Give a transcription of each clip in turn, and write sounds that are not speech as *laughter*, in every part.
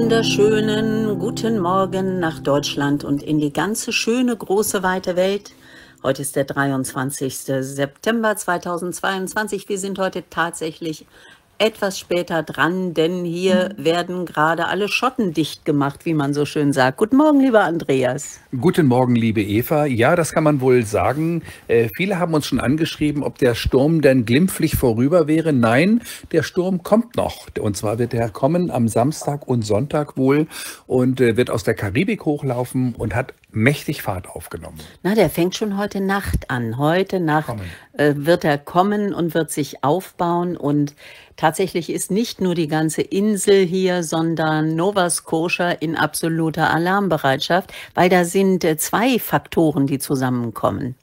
wunderschönen guten Morgen nach Deutschland und in die ganze schöne, große, weite Welt. Heute ist der 23. September 2022. Wir sind heute tatsächlich etwas später dran, denn hier mhm. werden gerade alle Schotten dicht gemacht, wie man so schön sagt. Guten Morgen, lieber Andreas. Guten Morgen, liebe Eva. Ja, das kann man wohl sagen. Äh, viele haben uns schon angeschrieben, ob der Sturm denn glimpflich vorüber wäre. Nein, der Sturm kommt noch. Und zwar wird er kommen am Samstag und Sonntag wohl und äh, wird aus der Karibik hochlaufen und hat mächtig Fahrt aufgenommen. Na, der fängt schon heute Nacht an. Heute Nacht äh, wird er kommen und wird sich aufbauen. Und tatsächlich ist nicht nur die ganze Insel hier, sondern Nova Scotia in absoluter Alarmbereitschaft, weil da sind äh, zwei Faktoren, die zusammenkommen.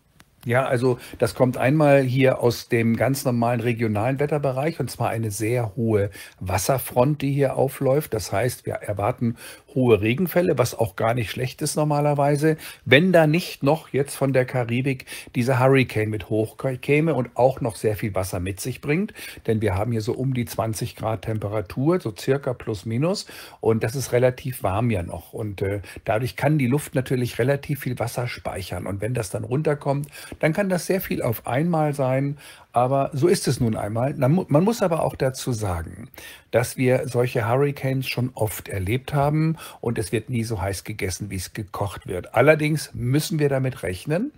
Ja, also das kommt einmal hier aus dem ganz normalen regionalen Wetterbereich und zwar eine sehr hohe Wasserfront, die hier aufläuft. Das heißt, wir erwarten hohe Regenfälle, was auch gar nicht schlecht ist normalerweise, wenn da nicht noch jetzt von der Karibik dieser Hurricane mit hochkäme und auch noch sehr viel Wasser mit sich bringt. Denn wir haben hier so um die 20 Grad Temperatur, so circa plus minus. Und das ist relativ warm ja noch. Und äh, dadurch kann die Luft natürlich relativ viel Wasser speichern. Und wenn das dann runterkommt, dann kann das sehr viel auf einmal sein. Aber so ist es nun einmal. Man muss aber auch dazu sagen, dass wir solche Hurricanes schon oft erlebt haben und es wird nie so heiß gegessen, wie es gekocht wird. Allerdings müssen wir damit rechnen,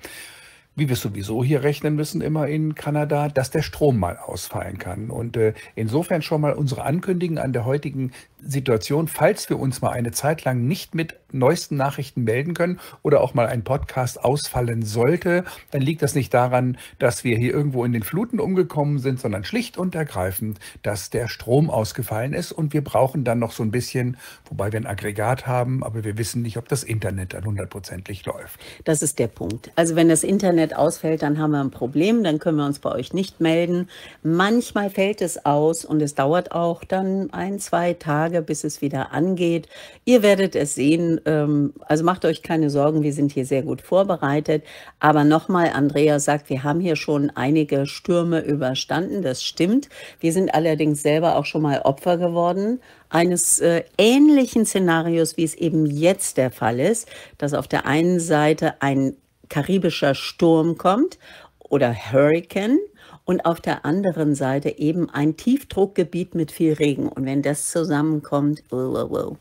wie wir sowieso hier rechnen müssen immer in Kanada, dass der Strom mal ausfallen kann. Und äh, insofern schon mal unsere Ankündigung an der heutigen Situation, falls wir uns mal eine Zeit lang nicht mit neuesten Nachrichten melden können oder auch mal ein Podcast ausfallen sollte, dann liegt das nicht daran, dass wir hier irgendwo in den Fluten umgekommen sind, sondern schlicht und ergreifend, dass der Strom ausgefallen ist und wir brauchen dann noch so ein bisschen, wobei wir ein Aggregat haben, aber wir wissen nicht, ob das Internet dann hundertprozentig läuft. Das ist der Punkt. Also wenn das Internet ausfällt, dann haben wir ein Problem, dann können wir uns bei euch nicht melden. Manchmal fällt es aus und es dauert auch dann ein, zwei Tage Tage, bis es wieder angeht. Ihr werdet es sehen. Ähm, also macht euch keine Sorgen, wir sind hier sehr gut vorbereitet. Aber nochmal, Andrea sagt, wir haben hier schon einige Stürme überstanden. Das stimmt. Wir sind allerdings selber auch schon mal Opfer geworden eines äh, ähnlichen Szenarios, wie es eben jetzt der Fall ist, dass auf der einen Seite ein karibischer Sturm kommt oder Hurricane und auf der anderen Seite eben ein Tiefdruckgebiet mit viel Regen. Und wenn das zusammenkommt, wow, wow, wow.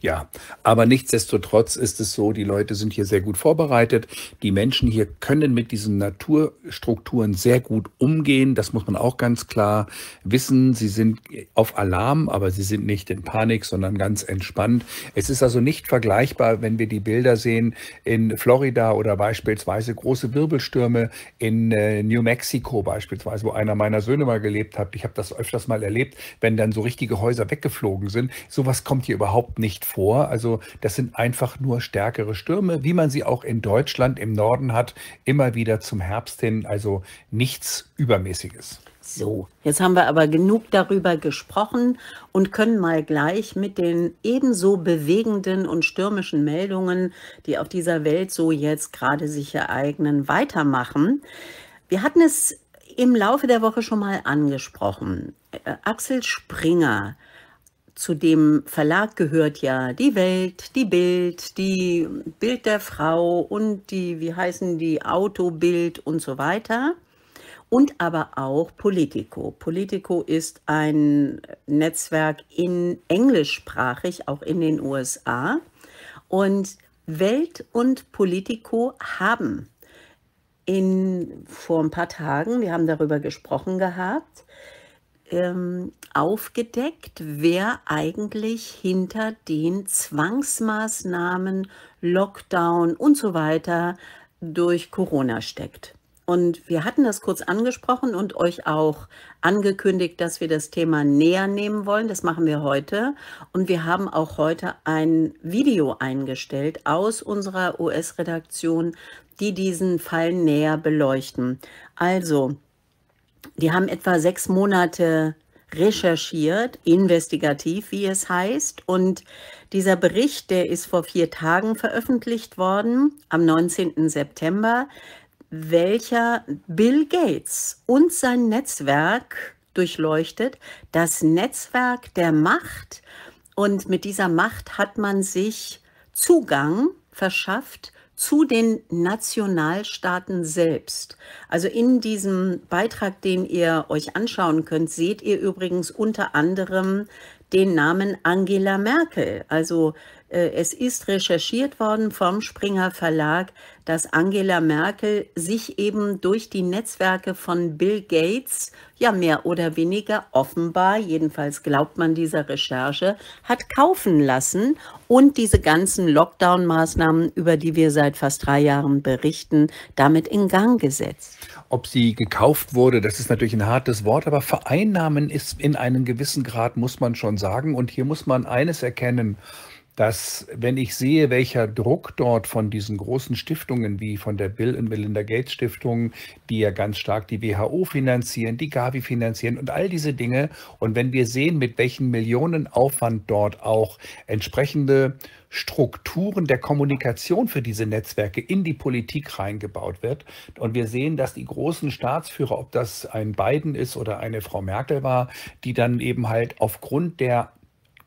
Ja, aber nichtsdestotrotz ist es so, die Leute sind hier sehr gut vorbereitet. Die Menschen hier können mit diesen Naturstrukturen sehr gut umgehen. Das muss man auch ganz klar wissen. Sie sind auf Alarm, aber sie sind nicht in Panik, sondern ganz entspannt. Es ist also nicht vergleichbar, wenn wir die Bilder sehen in Florida oder beispielsweise große Wirbelstürme in äh, New Mexico beispielsweise, wo einer meiner Söhne mal gelebt hat. Ich habe das öfters mal erlebt, wenn dann so richtige Häuser weggeflogen sind. Sowas kommt hier überhaupt nicht nicht vor. Also das sind einfach nur stärkere Stürme, wie man sie auch in Deutschland im Norden hat, immer wieder zum Herbst hin. Also nichts Übermäßiges. So, jetzt haben wir aber genug darüber gesprochen und können mal gleich mit den ebenso bewegenden und stürmischen Meldungen, die auf dieser Welt so jetzt gerade sich ereignen, weitermachen. Wir hatten es im Laufe der Woche schon mal angesprochen. Äh, Axel Springer, zu dem Verlag gehört ja die Welt, die Bild, die Bild der Frau und die, wie heißen die, Autobild und so weiter. Und aber auch Politico. Politico ist ein Netzwerk in englischsprachig, auch in den USA. Und Welt und Politico haben in, vor ein paar Tagen, wir haben darüber gesprochen gehabt, ähm, aufgedeckt, wer eigentlich hinter den Zwangsmaßnahmen, Lockdown und so weiter durch Corona steckt. Und wir hatten das kurz angesprochen und euch auch angekündigt, dass wir das Thema näher nehmen wollen. Das machen wir heute. Und wir haben auch heute ein Video eingestellt aus unserer US-Redaktion, die diesen Fall näher beleuchten. Also, die haben etwa sechs Monate recherchiert, investigativ, wie es heißt. Und dieser Bericht, der ist vor vier Tagen veröffentlicht worden, am 19. September, welcher Bill Gates und sein Netzwerk durchleuchtet, das Netzwerk der Macht. Und mit dieser Macht hat man sich Zugang verschafft zu den Nationalstaaten selbst. Also in diesem Beitrag, den ihr euch anschauen könnt, seht ihr übrigens unter anderem den Namen Angela Merkel. Also äh, es ist recherchiert worden vom Springer Verlag, dass Angela Merkel sich eben durch die Netzwerke von Bill Gates, ja mehr oder weniger offenbar, jedenfalls glaubt man dieser Recherche, hat kaufen lassen und diese ganzen Lockdown-Maßnahmen, über die wir seit fast drei Jahren berichten, damit in Gang gesetzt. Ob sie gekauft wurde, das ist natürlich ein hartes Wort, aber vereinnahmen ist in einem gewissen Grad, muss man schon sagen. Und hier muss man eines erkennen dass wenn ich sehe, welcher Druck dort von diesen großen Stiftungen wie von der Bill und Melinda Gates Stiftung, die ja ganz stark die WHO finanzieren, die Gavi finanzieren und all diese Dinge, und wenn wir sehen, mit welchen Millionenaufwand dort auch entsprechende Strukturen der Kommunikation für diese Netzwerke in die Politik reingebaut wird. Und wir sehen, dass die großen Staatsführer, ob das ein Biden ist oder eine Frau Merkel war, die dann eben halt aufgrund der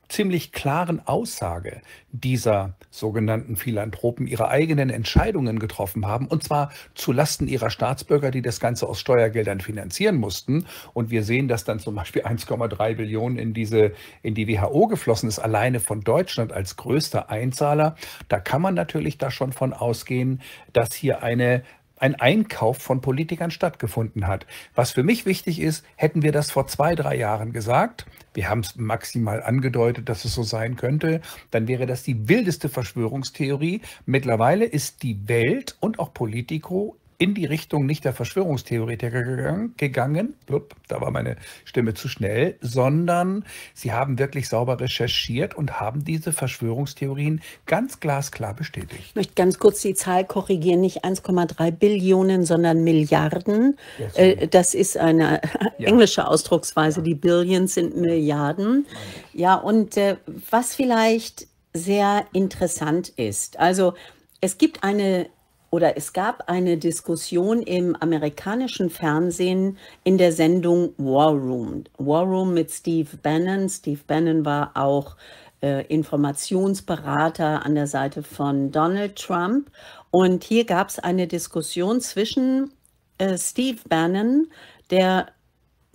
ziemlich klaren Aussage dieser sogenannten Philanthropen ihre eigenen Entscheidungen getroffen haben, und zwar zulasten ihrer Staatsbürger, die das Ganze aus Steuergeldern finanzieren mussten. Und wir sehen, dass dann zum Beispiel 1,3 Billionen in diese in die WHO geflossen ist, alleine von Deutschland als größter Einzahler. Da kann man natürlich da schon von ausgehen, dass hier eine ein Einkauf von Politikern stattgefunden hat. Was für mich wichtig ist, hätten wir das vor zwei, drei Jahren gesagt, wir haben es maximal angedeutet, dass es so sein könnte, dann wäre das die wildeste Verschwörungstheorie. Mittlerweile ist die Welt und auch Politico in die Richtung nicht der Verschwörungstheoretiker gegangen, gegangen blub, da war meine Stimme zu schnell, sondern sie haben wirklich sauber recherchiert und haben diese Verschwörungstheorien ganz glasklar bestätigt. Ich möchte ganz kurz die Zahl korrigieren, nicht 1,3 Billionen, sondern Milliarden. Yes, äh, das ist eine *laughs* ja. englische Ausdrucksweise, ja. die Billions sind Milliarden. Ja, und äh, was vielleicht sehr interessant ist, also es gibt eine oder es gab eine Diskussion im amerikanischen Fernsehen in der Sendung War Room. War Room mit Steve Bannon. Steve Bannon war auch äh, Informationsberater an der Seite von Donald Trump. Und hier gab es eine Diskussion zwischen äh, Steve Bannon, der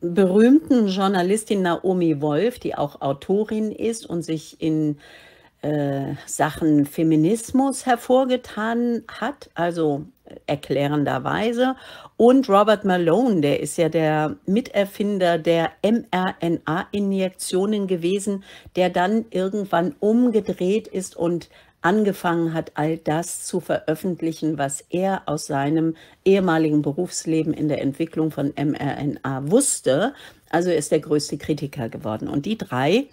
berühmten Journalistin Naomi Wolf, die auch Autorin ist und sich in äh, äh, Sachen Feminismus hervorgetan hat, also äh, erklärenderweise. Und Robert Malone, der ist ja der Miterfinder der mRNA-Injektionen gewesen, der dann irgendwann umgedreht ist und angefangen hat, all das zu veröffentlichen, was er aus seinem ehemaligen Berufsleben in der Entwicklung von mRNA wusste. Also ist der größte Kritiker geworden. Und die drei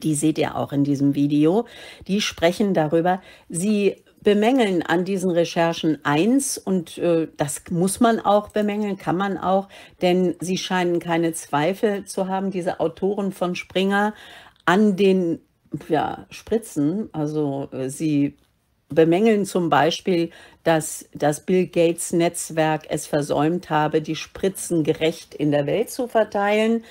die seht ihr auch in diesem Video, die sprechen darüber. Sie bemängeln an diesen Recherchen eins und äh, das muss man auch bemängeln, kann man auch, denn sie scheinen keine Zweifel zu haben, diese Autoren von Springer, an den ja, Spritzen. Also äh, sie bemängeln zum Beispiel, dass das Bill Gates Netzwerk es versäumt habe, die Spritzen gerecht in der Welt zu verteilen.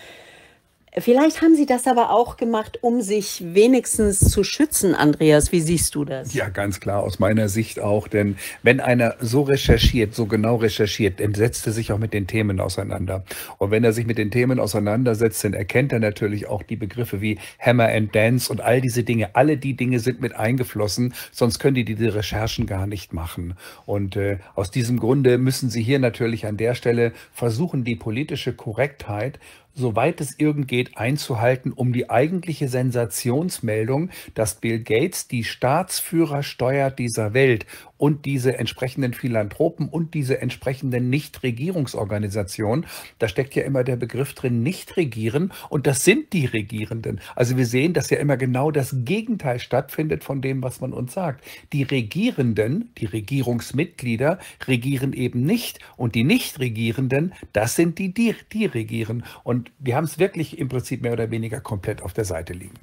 Vielleicht haben Sie das aber auch gemacht, um sich wenigstens zu schützen, Andreas. Wie siehst du das? Ja, ganz klar, aus meiner Sicht auch. Denn wenn einer so recherchiert, so genau recherchiert, dann setzt er sich auch mit den Themen auseinander. Und wenn er sich mit den Themen auseinandersetzt, dann erkennt er natürlich auch die Begriffe wie Hammer and Dance und all diese Dinge. Alle die Dinge sind mit eingeflossen, sonst können die diese Recherchen gar nicht machen. Und äh, aus diesem Grunde müssen Sie hier natürlich an der Stelle versuchen, die politische Korrektheit soweit es irgend geht, einzuhalten, um die eigentliche Sensationsmeldung, dass Bill Gates die Staatsführer steuert dieser Welt und diese entsprechenden Philanthropen und diese entsprechenden Nichtregierungsorganisationen, da steckt ja immer der Begriff drin, nicht regieren und das sind die Regierenden. Also wir sehen, dass ja immer genau das Gegenteil stattfindet von dem, was man uns sagt. Die Regierenden, die Regierungsmitglieder regieren eben nicht und die Nichtregierenden, das sind die, die, die regieren. Und und wir haben es wirklich im Prinzip mehr oder weniger komplett auf der Seite liegen.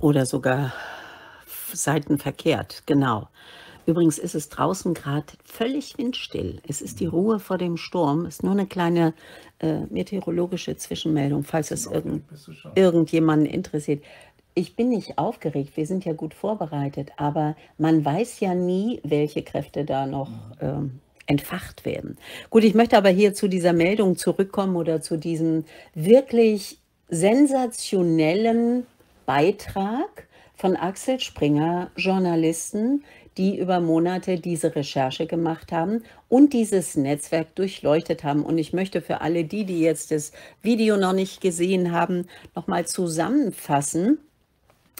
Oder sogar seitenverkehrt, genau. Übrigens ist es draußen gerade völlig windstill. Es ist die Ruhe vor dem Sturm. Es ist nur eine kleine äh, meteorologische Zwischenmeldung, falls es irgend, irgendjemanden interessiert. Ich bin nicht aufgeregt, wir sind ja gut vorbereitet, aber man weiß ja nie, welche Kräfte da noch mhm. ähm, entfacht werden. Gut, ich möchte aber hier zu dieser Meldung zurückkommen oder zu diesem wirklich sensationellen Beitrag von Axel Springer, Journalisten, die über Monate diese Recherche gemacht haben und dieses Netzwerk durchleuchtet haben. Und ich möchte für alle die, die jetzt das Video noch nicht gesehen haben, nochmal zusammenfassen,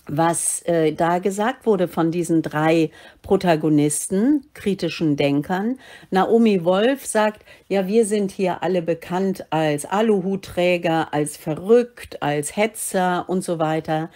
was äh, da gesagt wurde von diesen drei Protagonisten, kritischen Denkern. Naomi Wolf sagt, ja, wir sind hier alle bekannt als Aluhutträger, als verrückt, als Hetzer und so weiter.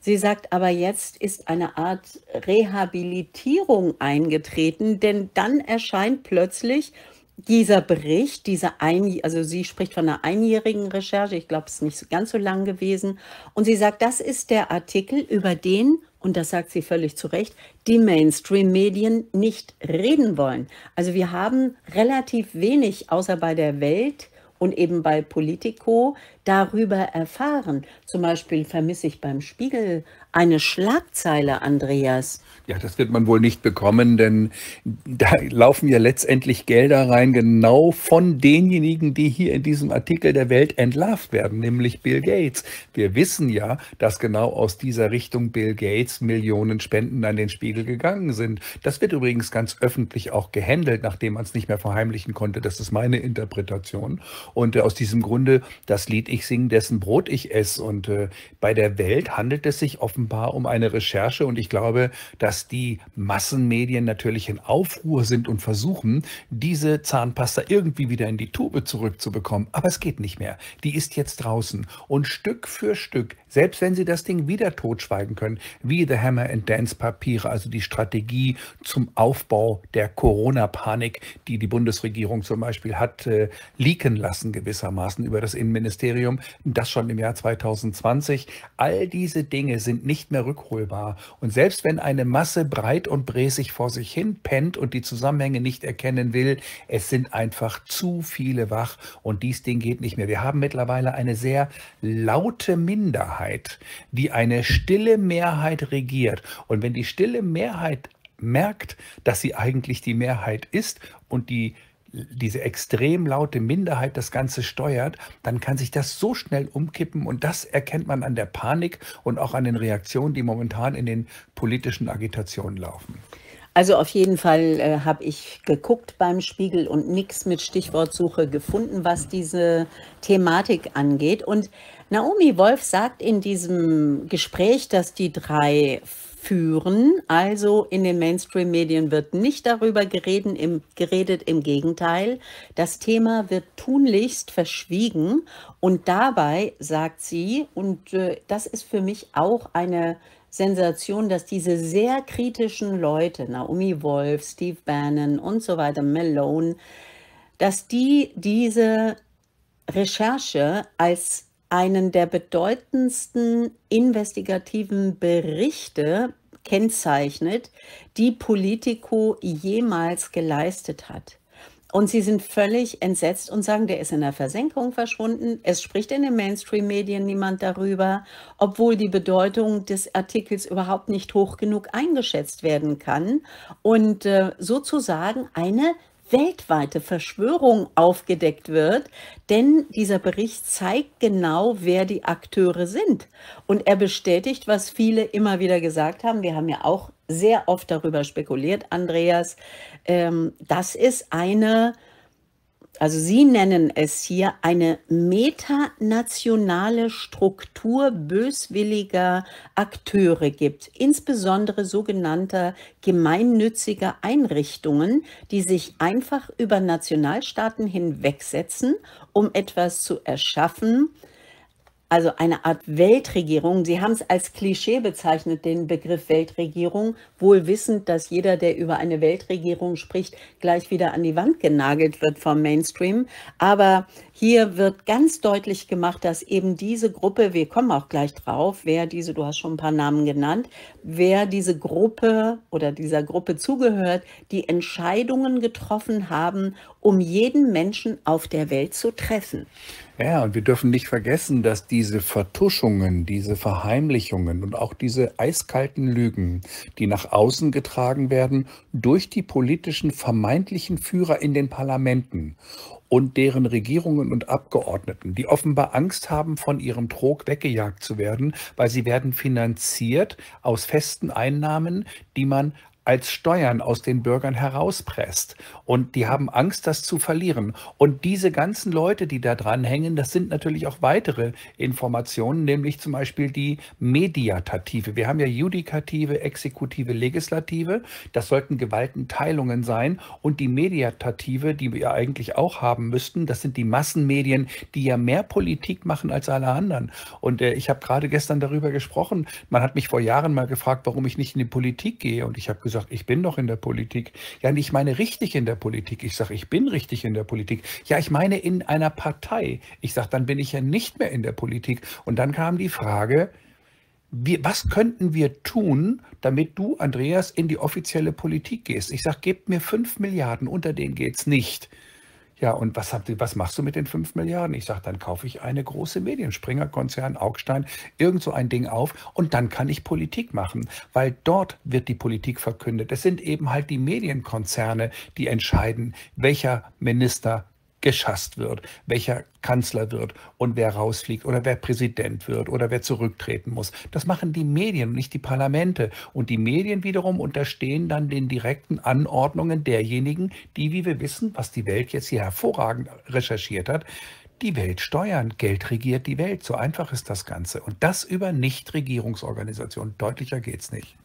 Sie sagt aber, jetzt ist eine Art Rehabilitierung eingetreten, denn dann erscheint plötzlich dieser Bericht, diese ein, also sie spricht von einer einjährigen Recherche, ich glaube, es ist nicht ganz so lang gewesen. Und sie sagt, das ist der Artikel, über den, und das sagt sie völlig zu Recht, die Mainstream-Medien nicht reden wollen. Also wir haben relativ wenig, außer bei der Welt, und eben bei Politico darüber erfahren. Zum Beispiel vermisse ich beim Spiegel eine Schlagzeile, Andreas. Ja, das wird man wohl nicht bekommen, denn da laufen ja letztendlich Gelder rein, genau von denjenigen, die hier in diesem Artikel der Welt entlarvt werden, nämlich Bill Gates. Wir wissen ja, dass genau aus dieser Richtung Bill Gates Millionen Spenden an den Spiegel gegangen sind. Das wird übrigens ganz öffentlich auch gehandelt, nachdem man es nicht mehr verheimlichen konnte. Das ist meine Interpretation. Und äh, aus diesem Grunde das Lied Ich singe, dessen Brot ich esse. Und äh, bei der Welt handelt es sich offenbar um eine Recherche und ich glaube, dass die Massenmedien natürlich in Aufruhr sind und versuchen, diese Zahnpasta irgendwie wieder in die Tube zurückzubekommen. Aber es geht nicht mehr. Die ist jetzt draußen. Und Stück für Stück, selbst wenn sie das Ding wieder totschweigen können, wie The Hammer and Dance Papiere, also die Strategie zum Aufbau der Corona-Panik, die die Bundesregierung zum Beispiel hat äh, leaken lassen gewissermaßen über das Innenministerium, das schon im Jahr 2020. All diese Dinge sind nicht mehr rückholbar. Und selbst wenn eine Masse Masse breit und bräsig vor sich hin pennt und die Zusammenhänge nicht erkennen will. Es sind einfach zu viele wach und dies Ding geht nicht mehr. Wir haben mittlerweile eine sehr laute Minderheit, die eine stille Mehrheit regiert. Und wenn die stille Mehrheit merkt, dass sie eigentlich die Mehrheit ist und die diese extrem laute Minderheit das Ganze steuert, dann kann sich das so schnell umkippen und das erkennt man an der Panik und auch an den Reaktionen, die momentan in den politischen Agitationen laufen. Also auf jeden Fall äh, habe ich geguckt beim Spiegel und nichts mit Stichwortsuche gefunden, was diese Thematik angeht. Und Naomi Wolf sagt in diesem Gespräch, dass die drei führen. Also in den Mainstream-Medien wird nicht darüber gereden, im, geredet, im Gegenteil. Das Thema wird tunlichst verschwiegen und dabei sagt sie, und äh, das ist für mich auch eine Sensation, dass diese sehr kritischen Leute, Naomi Wolf, Steve Bannon und so weiter, Malone, dass die diese Recherche als einen der bedeutendsten investigativen Berichte kennzeichnet, die Politico jemals geleistet hat. Und sie sind völlig entsetzt und sagen, der ist in der Versenkung verschwunden. Es spricht in den Mainstream-Medien niemand darüber, obwohl die Bedeutung des Artikels überhaupt nicht hoch genug eingeschätzt werden kann und äh, sozusagen eine weltweite Verschwörung aufgedeckt wird, denn dieser Bericht zeigt genau, wer die Akteure sind. Und er bestätigt, was viele immer wieder gesagt haben. Wir haben ja auch sehr oft darüber spekuliert, Andreas, ähm, das ist eine also Sie nennen es hier eine metanationale Struktur böswilliger Akteure gibt, insbesondere sogenannter gemeinnütziger Einrichtungen, die sich einfach über Nationalstaaten hinwegsetzen, um etwas zu erschaffen, also eine Art Weltregierung. Sie haben es als Klischee bezeichnet, den Begriff Weltregierung, wohl wissend, dass jeder, der über eine Weltregierung spricht, gleich wieder an die Wand genagelt wird vom Mainstream. Aber hier wird ganz deutlich gemacht, dass eben diese Gruppe, wir kommen auch gleich drauf, wer diese, du hast schon ein paar Namen genannt, wer diese Gruppe oder dieser Gruppe zugehört, die Entscheidungen getroffen haben, um jeden Menschen auf der Welt zu treffen. Ja, und wir dürfen nicht vergessen, dass diese Vertuschungen, diese Verheimlichungen und auch diese eiskalten Lügen, die nach außen getragen werden, durch die politischen vermeintlichen Führer in den Parlamenten und deren Regierungen und Abgeordneten, die offenbar Angst haben, von ihrem Trog weggejagt zu werden, weil sie werden finanziert aus festen Einnahmen, die man als Steuern aus den Bürgern herauspresst. Und die haben Angst, das zu verlieren. Und diese ganzen Leute, die da dranhängen, das sind natürlich auch weitere Informationen, nämlich zum Beispiel die mediatative. Wir haben ja judikative, exekutive, legislative. Das sollten Gewaltenteilungen sein. Und die mediatative, die wir ja eigentlich auch haben müssten, das sind die Massenmedien, die ja mehr Politik machen als alle anderen. Und äh, ich habe gerade gestern darüber gesprochen. Man hat mich vor Jahren mal gefragt, warum ich nicht in die Politik gehe. Und ich habe gesagt, gesagt, ich bin doch in der Politik. Ja, ich meine richtig in der Politik. Ich sage, ich bin richtig in der Politik. Ja, ich meine in einer Partei. Ich sage, dann bin ich ja nicht mehr in der Politik. Und dann kam die Frage, wie, was könnten wir tun, damit du, Andreas, in die offizielle Politik gehst? Ich sage, gebt mir fünf Milliarden, unter denen geht es nicht. Ja, und was, habt, ihr- was machst du mit den 5 Milliarden? Ich sage, dann kaufe ich eine große Medien, Konzern, Augstein, irgend so ein Ding auf und dann kann ich Politik machen, weil dort wird die Politik verkündet. Es sind eben halt die Medienkonzerne, die entscheiden, welcher Minister geschasst wird, welcher Kanzler wird und wer rausfliegt oder wer Präsident wird oder wer zurücktreten muss. Das machen die Medien und nicht die Parlamente. Und die Medien wiederum unterstehen dann den direkten Anordnungen derjenigen, die, wie wir wissen, was die Welt jetzt hier hervorragend recherchiert hat, die Welt steuern. Geld regiert die Welt. So einfach ist das Ganze. Und das über Nichtregierungsorganisationen. Deutlicher geht's nicht.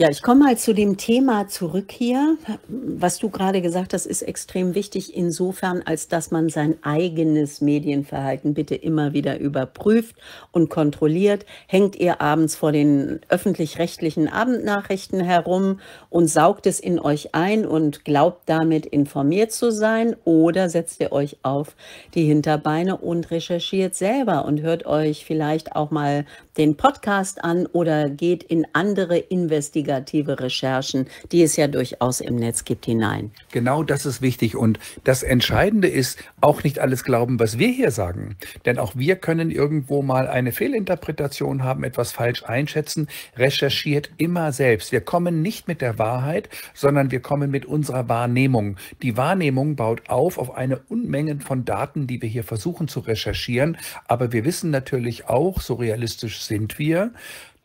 Ja, ich komme mal zu dem Thema zurück hier. Was du gerade gesagt hast, ist extrem wichtig insofern, als dass man sein eigenes Medienverhalten bitte immer wieder überprüft und kontrolliert. Hängt ihr abends vor den öffentlich-rechtlichen Abendnachrichten herum und saugt es in euch ein und glaubt damit informiert zu sein oder setzt ihr euch auf die Hinterbeine und recherchiert selber und hört euch vielleicht auch mal den Podcast an oder geht in andere Investitionen investigative Recherchen, die es ja durchaus im Netz gibt, hinein. Genau das ist wichtig. Und das Entscheidende ist, auch nicht alles glauben, was wir hier sagen. Denn auch wir können irgendwo mal eine Fehlinterpretation haben, etwas falsch einschätzen. Recherchiert immer selbst. Wir kommen nicht mit der Wahrheit, sondern wir kommen mit unserer Wahrnehmung. Die Wahrnehmung baut auf auf eine Unmenge von Daten, die wir hier versuchen zu recherchieren. Aber wir wissen natürlich auch, so realistisch sind wir,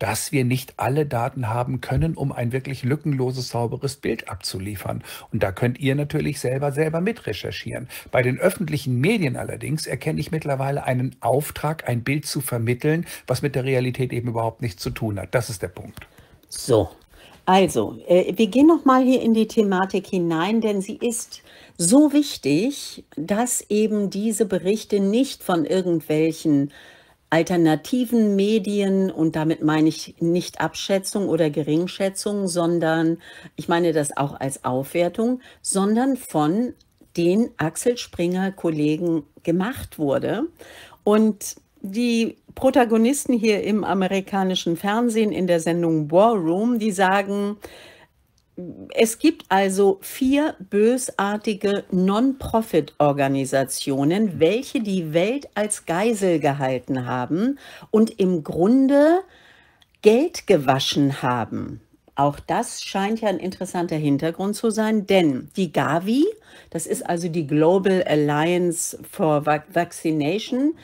dass wir nicht alle Daten haben können, um ein wirklich lückenloses, sauberes Bild abzuliefern. Und da könnt ihr natürlich selber selber mit recherchieren. Bei den öffentlichen Medien allerdings erkenne ich mittlerweile einen Auftrag, ein Bild zu vermitteln, was mit der Realität eben überhaupt nichts zu tun hat. Das ist der Punkt. So, also, äh, wir gehen nochmal hier in die Thematik hinein, denn sie ist so wichtig, dass eben diese Berichte nicht von irgendwelchen alternativen Medien und damit meine ich nicht Abschätzung oder Geringschätzung, sondern ich meine das auch als Aufwertung, sondern von den Axel Springer Kollegen gemacht wurde. Und die Protagonisten hier im amerikanischen Fernsehen in der Sendung War Room, die sagen, es gibt also vier bösartige Non-Profit-Organisationen, welche die Welt als Geisel gehalten haben und im Grunde Geld gewaschen haben. Auch das scheint ja ein interessanter Hintergrund zu sein, denn die Gavi, das ist also die Global Alliance for Vaccination,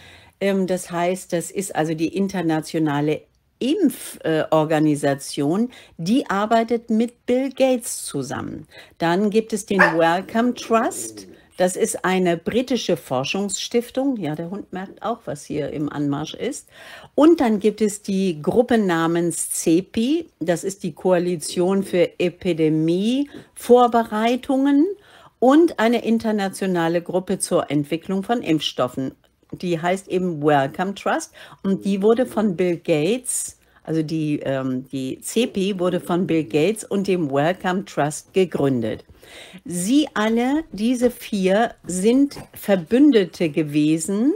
ähm, das heißt, das ist also die internationale Impforganisation, die arbeitet mit Bill Gates zusammen. Dann gibt es den Wellcome Trust. Das ist eine britische Forschungsstiftung. Ja, der Hund merkt auch, was hier im Anmarsch ist. Und dann gibt es die Gruppe namens CEPI. Das ist die Koalition für Epidemievorbereitungen und eine internationale Gruppe zur Entwicklung von Impfstoffen die heißt eben Welcome Trust und die wurde von Bill Gates, also die, ähm, die CEPI wurde von Bill Gates und dem Welcome Trust gegründet. Sie alle, diese vier, sind Verbündete gewesen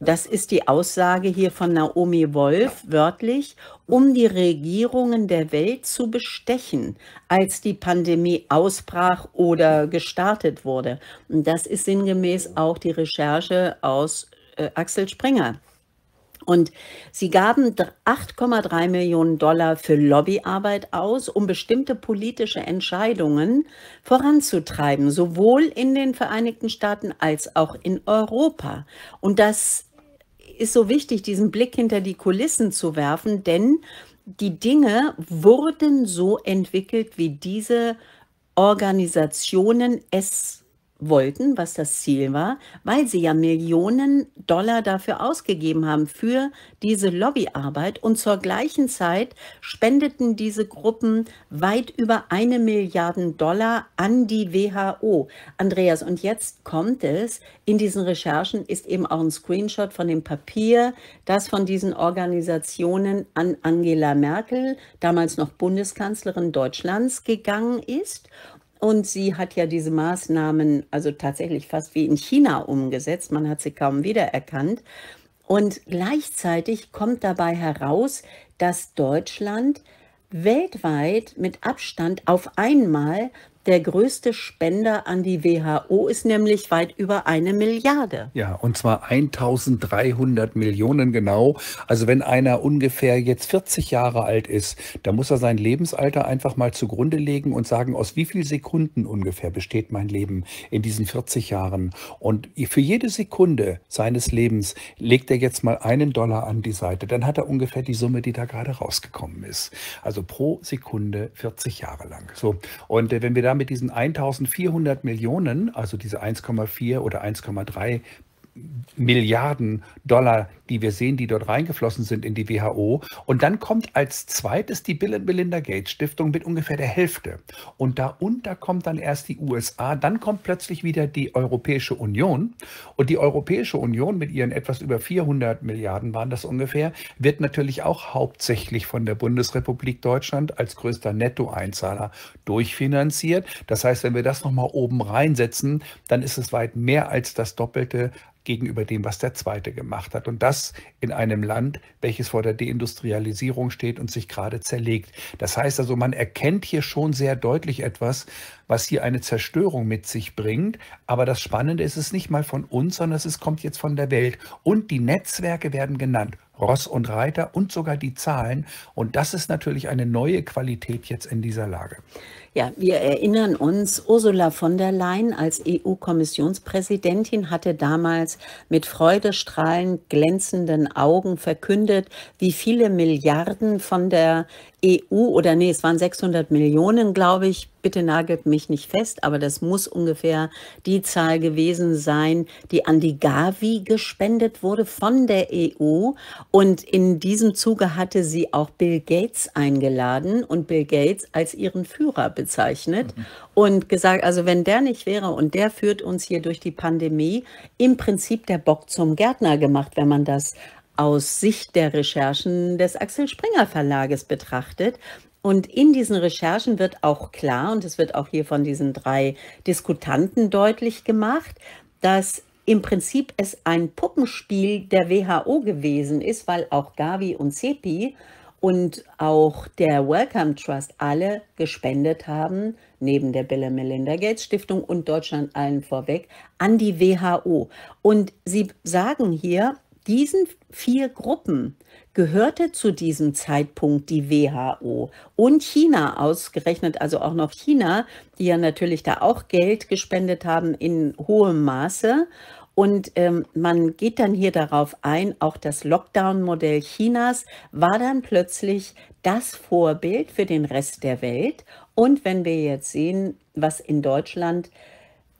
das ist die Aussage hier von Naomi Wolf, wörtlich, um die Regierungen der Welt zu bestechen, als die Pandemie ausbrach oder gestartet wurde. Und das ist sinngemäß auch die Recherche aus äh, Axel Springer. Und sie gaben 8,3 Millionen Dollar für Lobbyarbeit aus, um bestimmte politische Entscheidungen voranzutreiben, sowohl in den Vereinigten Staaten als auch in Europa. Und das ist so wichtig, diesen Blick hinter die Kulissen zu werfen, denn die Dinge wurden so entwickelt, wie diese Organisationen es wollten, was das Ziel war, weil sie ja Millionen Dollar dafür ausgegeben haben, für diese Lobbyarbeit. Und zur gleichen Zeit spendeten diese Gruppen weit über eine Milliarde Dollar an die WHO. Andreas, und jetzt kommt es, in diesen Recherchen ist eben auch ein Screenshot von dem Papier, das von diesen Organisationen an Angela Merkel, damals noch Bundeskanzlerin Deutschlands, gegangen ist. Und sie hat ja diese Maßnahmen also tatsächlich fast wie in China umgesetzt. Man hat sie kaum wiedererkannt. Und gleichzeitig kommt dabei heraus, dass Deutschland weltweit mit Abstand auf einmal der größte Spender an die WHO ist nämlich weit über eine Milliarde. Ja, und zwar 1300 Millionen genau. Also wenn einer ungefähr jetzt 40 Jahre alt ist, dann muss er sein Lebensalter einfach mal zugrunde legen und sagen, aus wie vielen Sekunden ungefähr besteht mein Leben in diesen 40 Jahren. Und für jede Sekunde seines Lebens legt er jetzt mal einen Dollar an die Seite. Dann hat er ungefähr die Summe, die da gerade rausgekommen ist. Also pro Sekunde 40 Jahre lang. So, und äh, wenn wir da mit diesen 1400 Millionen, also diese 1,4 oder 1,3 Milliarden Dollar, die wir sehen, die dort reingeflossen sind in die WHO. Und dann kommt als zweites die Bill und Melinda Gates Stiftung mit ungefähr der Hälfte. Und darunter kommt dann erst die USA, dann kommt plötzlich wieder die Europäische Union. Und die Europäische Union mit ihren etwas über 400 Milliarden waren das ungefähr, wird natürlich auch hauptsächlich von der Bundesrepublik Deutschland als größter Nettoeinzahler durchfinanziert. Das heißt, wenn wir das nochmal oben reinsetzen, dann ist es weit mehr als das Doppelte gegenüber dem, was der Zweite gemacht hat. Und das in einem Land, welches vor der Deindustrialisierung steht und sich gerade zerlegt. Das heißt also, man erkennt hier schon sehr deutlich etwas, was hier eine Zerstörung mit sich bringt. Aber das Spannende ist es nicht mal von uns, sondern es kommt jetzt von der Welt. Und die Netzwerke werden genannt. Ross und Reiter und sogar die Zahlen. Und das ist natürlich eine neue Qualität jetzt in dieser Lage. Ja, wir erinnern uns, Ursula von der Leyen als EU-Kommissionspräsidentin hatte damals mit freudestrahlend glänzenden Augen verkündet, wie viele Milliarden von der EU oder nee, es waren 600 Millionen, glaube ich, bitte nagelt mich nicht fest, aber das muss ungefähr die Zahl gewesen sein, die an die Gavi gespendet wurde von der EU. Und in diesem Zuge hatte sie auch Bill Gates eingeladen und Bill Gates als ihren Führer bezeichnet mhm. und gesagt, also wenn der nicht wäre und der führt uns hier durch die Pandemie, im Prinzip der Bock zum Gärtner gemacht, wenn man das aus Sicht der Recherchen des Axel Springer Verlages betrachtet. Und in diesen Recherchen wird auch klar, und es wird auch hier von diesen drei Diskutanten deutlich gemacht, dass im Prinzip es ein Puppenspiel der WHO gewesen ist, weil auch Gavi und Sepi und auch der Wellcome Trust alle gespendet haben, neben der Bill Melinda Gates Stiftung und Deutschland allen vorweg, an die WHO. Und sie sagen hier, diesen vier Gruppen gehörte zu diesem Zeitpunkt die WHO und China ausgerechnet, also auch noch China, die ja natürlich da auch Geld gespendet haben in hohem Maße. Und ähm, man geht dann hier darauf ein, auch das Lockdown-Modell Chinas war dann plötzlich das Vorbild für den Rest der Welt. Und wenn wir jetzt sehen, was in Deutschland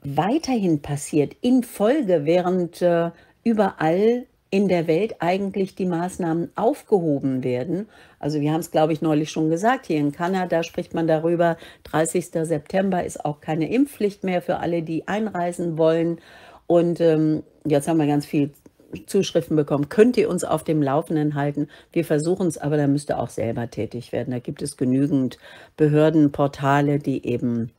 weiterhin passiert, in Folge, während äh, überall in der Welt eigentlich die Maßnahmen aufgehoben werden. Also wir haben es, glaube ich, neulich schon gesagt, hier in Kanada spricht man darüber, 30. September ist auch keine Impfpflicht mehr für alle, die einreisen wollen. Und ähm, jetzt haben wir ganz viel Zuschriften bekommen. Könnt ihr uns auf dem Laufenden halten? Wir versuchen es, aber da müsst ihr auch selber tätig werden. Da gibt es genügend Behörden, Portale, die eben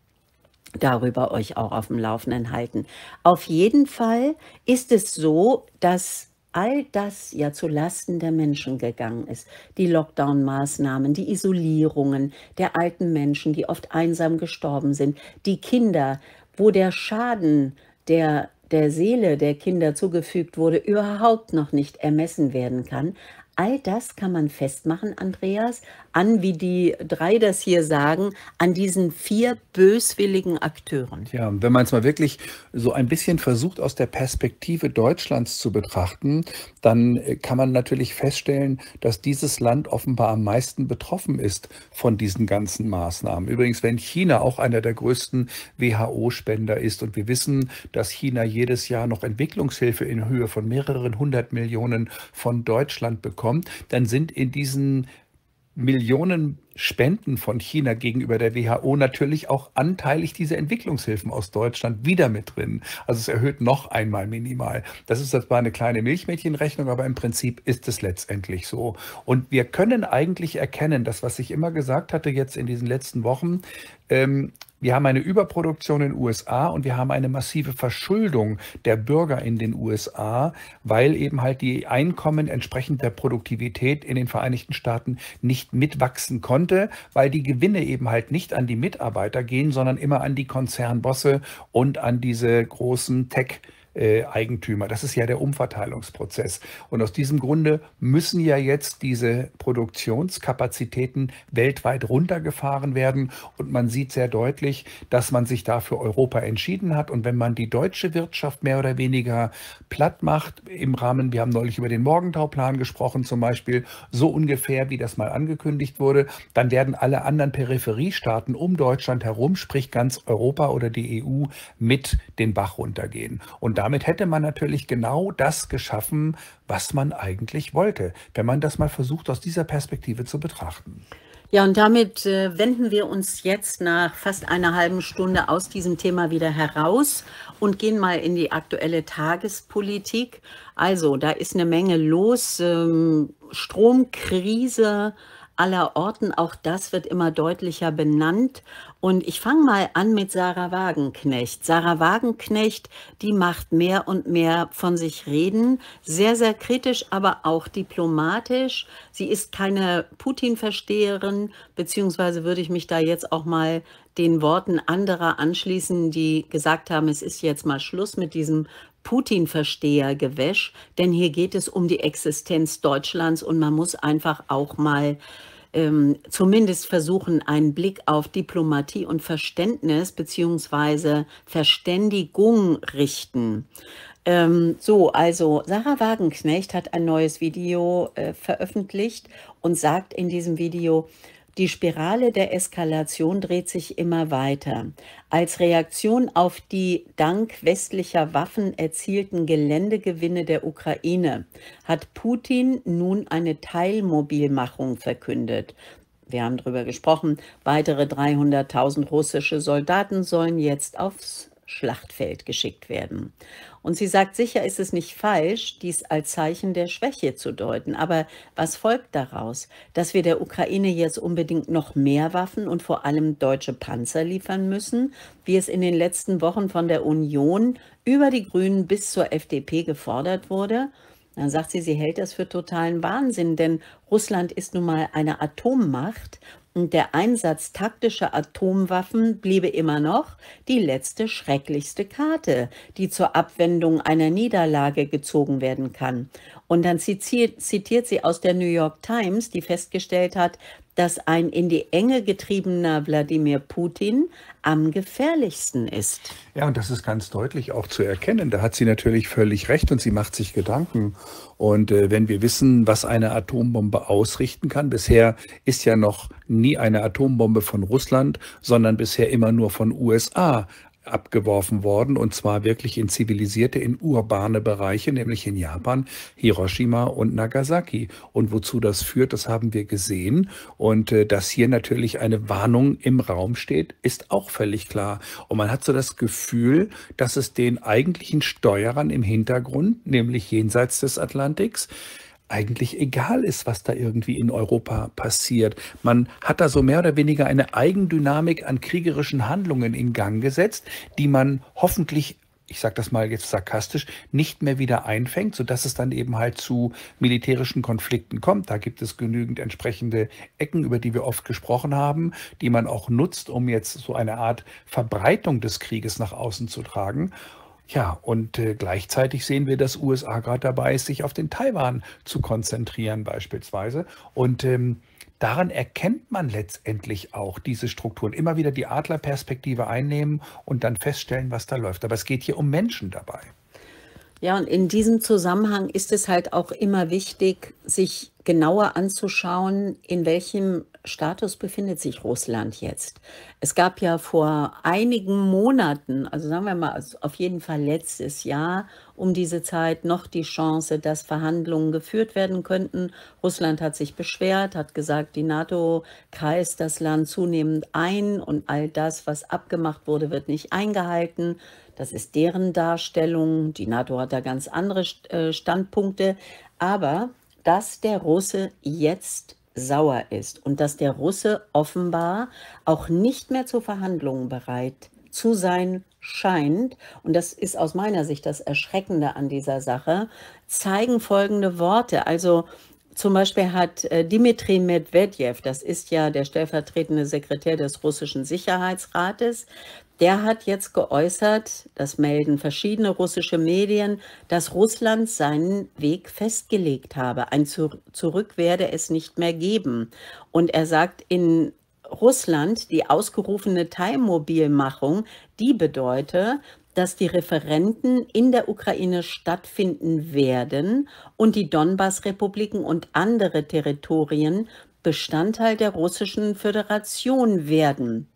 darüber euch auch auf dem Laufenden halten. Auf jeden Fall ist es so, dass all das ja zu Lasten der Menschen gegangen ist. Die Lockdown-Maßnahmen, die Isolierungen der alten Menschen, die oft einsam gestorben sind, die Kinder, wo der Schaden der der Seele der Kinder zugefügt wurde, überhaupt noch nicht ermessen werden kann. All das kann man festmachen, Andreas, an, wie die drei das hier sagen, an diesen vier böswilligen Akteuren. Ja, und wenn man es mal wirklich so ein bisschen versucht, aus der Perspektive Deutschlands zu betrachten, dann äh, kann man natürlich feststellen, dass dieses Land offenbar am meisten betroffen ist von diesen ganzen Maßnahmen. Übrigens, wenn China auch einer der größten WHO-Spender ist und wir wissen, dass China jedes Jahr noch Entwicklungshilfe in Höhe von mehreren hundert Millionen von Deutschland bekommt, dann sind in diesen Millionen Spenden von China gegenüber der WHO natürlich auch anteilig diese Entwicklungshilfen aus Deutschland wieder mit drin. Also es erhöht noch einmal minimal. Das ist zwar eine kleine Milchmädchenrechnung, aber im Prinzip ist es letztendlich so. Und wir können eigentlich erkennen, das, was ich immer gesagt hatte jetzt in diesen letzten Wochen, ähm, wir haben eine Überproduktion in den USA und wir haben eine massive Verschuldung der Bürger in den USA, weil eben halt die Einkommen entsprechend der Produktivität in den Vereinigten Staaten nicht mitwachsen konnte, weil die Gewinne eben halt nicht an die Mitarbeiter gehen, sondern immer an die Konzernbosse und an diese großen Tech-Konzerne. Äh, Eigentümer. Das ist ja der Umverteilungsprozess. Und aus diesem Grunde müssen ja jetzt diese Produktionskapazitäten weltweit runtergefahren werden. Und man sieht sehr deutlich, dass man sich da für Europa entschieden hat. Und wenn man die deutsche Wirtschaft mehr oder weniger platt macht, im Rahmen, wir haben neulich über den morgentau gesprochen, zum Beispiel, so ungefähr, wie das mal angekündigt wurde, dann werden alle anderen Peripheriestaaten um Deutschland herum, sprich ganz Europa oder die EU, mit den Bach runtergehen. Und dann damit hätte man natürlich genau das geschaffen, was man eigentlich wollte, wenn man das mal versucht, aus dieser Perspektive zu betrachten. Ja, und damit äh, wenden wir uns jetzt nach fast einer halben Stunde aus diesem Thema wieder heraus und gehen mal in die aktuelle Tagespolitik. Also, da ist eine Menge los. Ähm, Stromkrise aller Orten, auch das wird immer deutlicher benannt. Und ich fange mal an mit Sarah Wagenknecht. Sarah Wagenknecht, die macht mehr und mehr von sich reden, sehr, sehr kritisch, aber auch diplomatisch. Sie ist keine Putin-Versteherin, beziehungsweise würde ich mich da jetzt auch mal den Worten anderer anschließen, die gesagt haben, es ist jetzt mal Schluss mit diesem Putin-Versteher-Gewäsch, denn hier geht es um die Existenz Deutschlands und man muss einfach auch mal ähm, zumindest versuchen, einen Blick auf Diplomatie und Verständnis beziehungsweise Verständigung richten. Ähm, so, also Sarah Wagenknecht hat ein neues Video äh, veröffentlicht und sagt in diesem Video, die Spirale der Eskalation dreht sich immer weiter. Als Reaktion auf die dank westlicher Waffen erzielten Geländegewinne der Ukraine hat Putin nun eine Teilmobilmachung verkündet. Wir haben darüber gesprochen, weitere 300.000 russische Soldaten sollen jetzt aufs Schlachtfeld geschickt werden. Und sie sagt, sicher ist es nicht falsch, dies als Zeichen der Schwäche zu deuten. Aber was folgt daraus? Dass wir der Ukraine jetzt unbedingt noch mehr Waffen und vor allem deutsche Panzer liefern müssen, wie es in den letzten Wochen von der Union über die Grünen bis zur FDP gefordert wurde? Dann sagt sie, sie hält das für totalen Wahnsinn, denn Russland ist nun mal eine Atommacht und Der Einsatz taktischer Atomwaffen bliebe immer noch die letzte schrecklichste Karte, die zur Abwendung einer Niederlage gezogen werden kann. Und dann zitiert, zitiert sie aus der New York Times, die festgestellt hat, dass ein in die Enge getriebener Wladimir Putin am gefährlichsten ist. Ja, und das ist ganz deutlich auch zu erkennen. Da hat sie natürlich völlig recht und sie macht sich Gedanken. Und äh, wenn wir wissen, was eine Atombombe ausrichten kann, bisher ist ja noch nie eine Atombombe von Russland, sondern bisher immer nur von USA abgeworfen worden und zwar wirklich in zivilisierte, in urbane Bereiche, nämlich in Japan, Hiroshima und Nagasaki. Und wozu das führt, das haben wir gesehen. Und äh, dass hier natürlich eine Warnung im Raum steht, ist auch völlig klar. Und man hat so das Gefühl, dass es den eigentlichen Steuerern im Hintergrund, nämlich jenseits des Atlantiks, eigentlich egal ist, was da irgendwie in Europa passiert. Man hat da so mehr oder weniger eine Eigendynamik an kriegerischen Handlungen in Gang gesetzt, die man hoffentlich ich sage das mal jetzt sarkastisch, nicht mehr wieder einfängt, sodass es dann eben halt zu militärischen Konflikten kommt. Da gibt es genügend entsprechende Ecken, über die wir oft gesprochen haben, die man auch nutzt, um jetzt so eine Art Verbreitung des Krieges nach außen zu tragen. Ja, und äh, gleichzeitig sehen wir, dass USA gerade dabei ist, sich auf den Taiwan zu konzentrieren beispielsweise. Und ähm, daran erkennt man letztendlich auch diese Strukturen. Immer wieder die Adlerperspektive einnehmen und dann feststellen, was da läuft. Aber es geht hier um Menschen dabei. Ja, und in diesem Zusammenhang ist es halt auch immer wichtig, sich genauer anzuschauen, in welchem Status befindet sich Russland jetzt? Es gab ja vor einigen Monaten, also sagen wir mal also auf jeden Fall letztes Jahr um diese Zeit noch die Chance, dass Verhandlungen geführt werden könnten. Russland hat sich beschwert, hat gesagt, die NATO kreist das Land zunehmend ein und all das, was abgemacht wurde, wird nicht eingehalten. Das ist deren Darstellung. Die NATO hat da ganz andere äh, Standpunkte. Aber dass der Russe jetzt sauer ist und dass der Russe offenbar auch nicht mehr zu Verhandlungen bereit zu sein scheint, und das ist aus meiner Sicht das Erschreckende an dieser Sache, zeigen folgende Worte. Also zum Beispiel hat äh, Dmitri Medvedev, das ist ja der stellvertretende Sekretär des russischen Sicherheitsrates, der hat jetzt geäußert, das melden verschiedene russische Medien, dass Russland seinen Weg festgelegt habe. Ein Zurück werde es nicht mehr geben. Und er sagt, in Russland die ausgerufene Teilmobilmachung, die bedeutet, dass die Referenten in der Ukraine stattfinden werden und die Donbass-Republiken und andere Territorien Bestandteil der Russischen Föderation werden.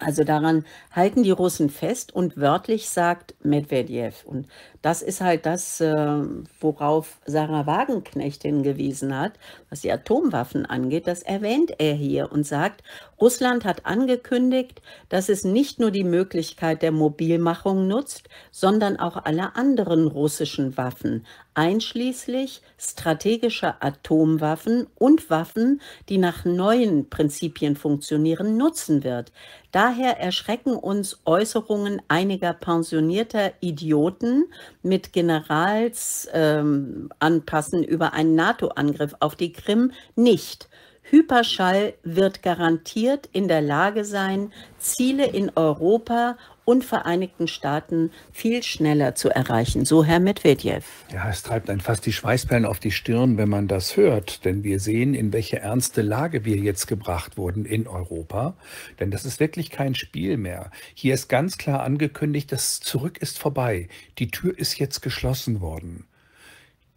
Also daran halten die Russen fest und wörtlich sagt Medvedev. Und das ist halt das, ähm, worauf Sarah Wagenknecht hingewiesen hat, was die Atomwaffen angeht. Das erwähnt er hier und sagt, Russland hat angekündigt, dass es nicht nur die Möglichkeit der Mobilmachung nutzt, sondern auch alle anderen russischen Waffen, einschließlich strategischer Atomwaffen und Waffen, die nach neuen Prinzipien funktionieren, nutzen wird. Daher erschrecken uns Äußerungen einiger pensionierter Idioten mit Generals ähm, anpassen über einen NATO-Angriff auf die Krim nicht. Hyperschall wird garantiert in der Lage sein, Ziele in Europa und Vereinigten Staaten viel schneller zu erreichen, so Herr Medvedev. Ja, es treibt einen fast die Schweißperlen auf die Stirn, wenn man das hört, denn wir sehen, in welche ernste Lage wir jetzt gebracht wurden in Europa, denn das ist wirklich kein Spiel mehr. Hier ist ganz klar angekündigt, das Zurück ist vorbei, die Tür ist jetzt geschlossen worden.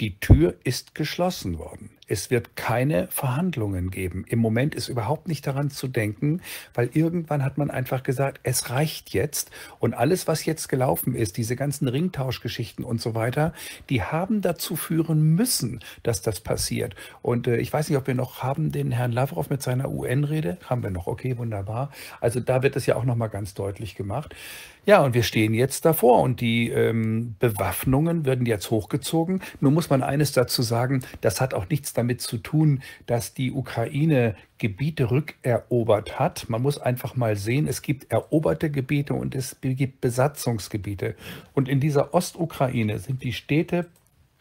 Die Tür ist geschlossen worden. Es wird keine Verhandlungen geben. Im Moment ist überhaupt nicht daran zu denken, weil irgendwann hat man einfach gesagt, es reicht jetzt. Und alles, was jetzt gelaufen ist, diese ganzen Ringtauschgeschichten und so weiter, die haben dazu führen müssen, dass das passiert. Und äh, ich weiß nicht, ob wir noch haben den Herrn Lavrov mit seiner UN-Rede. Haben wir noch. Okay, wunderbar. Also da wird es ja auch nochmal ganz deutlich gemacht. Ja, und wir stehen jetzt davor und die ähm, Bewaffnungen werden jetzt hochgezogen. Nur muss man eines dazu sagen, das hat auch nichts damit zu tun, dass die Ukraine Gebiete rückerobert hat. Man muss einfach mal sehen, es gibt eroberte Gebiete und es gibt Besatzungsgebiete. Und in dieser Ostukraine sind die Städte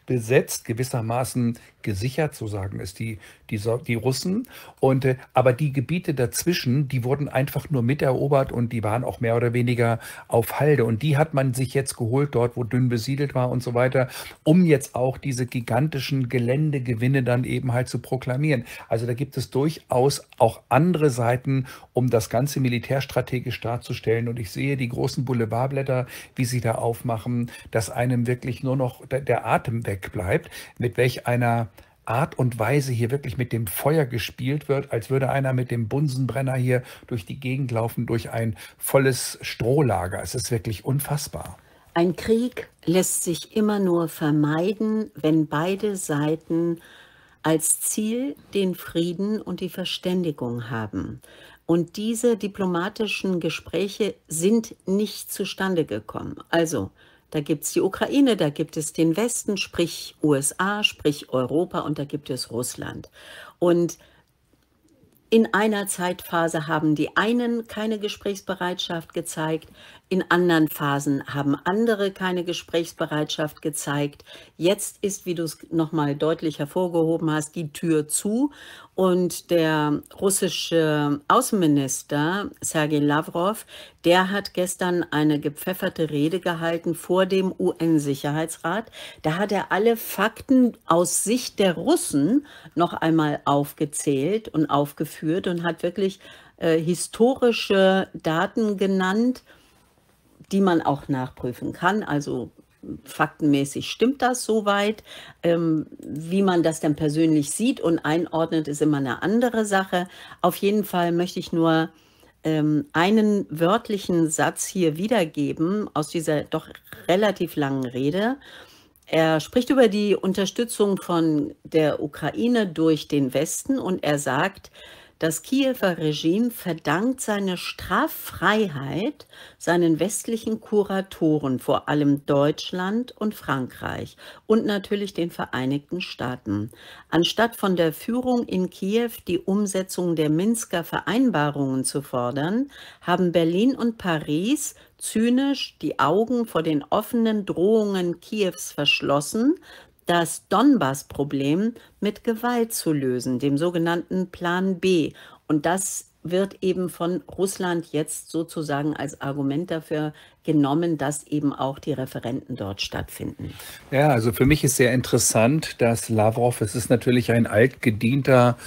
besetzt, gewissermaßen gesichert, so sagen es die, die, die Russen. Und, äh, aber die Gebiete dazwischen, die wurden einfach nur miterobert und die waren auch mehr oder weniger auf Halde. Und die hat man sich jetzt geholt, dort, wo dünn besiedelt war und so weiter, um jetzt auch diese gigantischen Geländegewinne dann eben halt zu proklamieren. Also da gibt es durchaus auch andere Seiten, um das Ganze militärstrategisch darzustellen. Und ich sehe die großen Boulevardblätter, wie sie da aufmachen, dass einem wirklich nur noch der, der Atem wegbleibt, mit welch einer Art und Weise hier wirklich mit dem Feuer gespielt wird, als würde einer mit dem Bunsenbrenner hier durch die Gegend laufen, durch ein volles Strohlager. Es ist wirklich unfassbar. Ein Krieg lässt sich immer nur vermeiden, wenn beide Seiten als Ziel den Frieden und die Verständigung haben. Und diese diplomatischen Gespräche sind nicht zustande gekommen. Also da gibt es die Ukraine, da gibt es den Westen, sprich USA, sprich Europa und da gibt es Russland. Und in einer Zeitphase haben die einen keine Gesprächsbereitschaft gezeigt, in anderen Phasen haben andere keine Gesprächsbereitschaft gezeigt. Jetzt ist, wie du es nochmal deutlich hervorgehoben hast, die Tür zu. Und der russische Außenminister Sergei Lavrov, der hat gestern eine gepfefferte Rede gehalten vor dem UN-Sicherheitsrat. Da hat er alle Fakten aus Sicht der Russen noch einmal aufgezählt und aufgeführt und hat wirklich äh, historische Daten genannt die man auch nachprüfen kann. Also faktenmäßig stimmt das soweit. Ähm, wie man das dann persönlich sieht und einordnet, ist immer eine andere Sache. Auf jeden Fall möchte ich nur ähm, einen wörtlichen Satz hier wiedergeben aus dieser doch relativ langen Rede. Er spricht über die Unterstützung von der Ukraine durch den Westen und er sagt, das Kiewer Regime verdankt seine Straffreiheit seinen westlichen Kuratoren, vor allem Deutschland und Frankreich und natürlich den Vereinigten Staaten. Anstatt von der Führung in Kiew die Umsetzung der Minsker Vereinbarungen zu fordern, haben Berlin und Paris zynisch die Augen vor den offenen Drohungen Kiews verschlossen das Donbass-Problem mit Gewalt zu lösen, dem sogenannten Plan B. Und das wird eben von Russland jetzt sozusagen als Argument dafür genommen, dass eben auch die Referenten dort stattfinden. Ja, also für mich ist sehr interessant, dass Lavrov, es ist natürlich ein altgedienter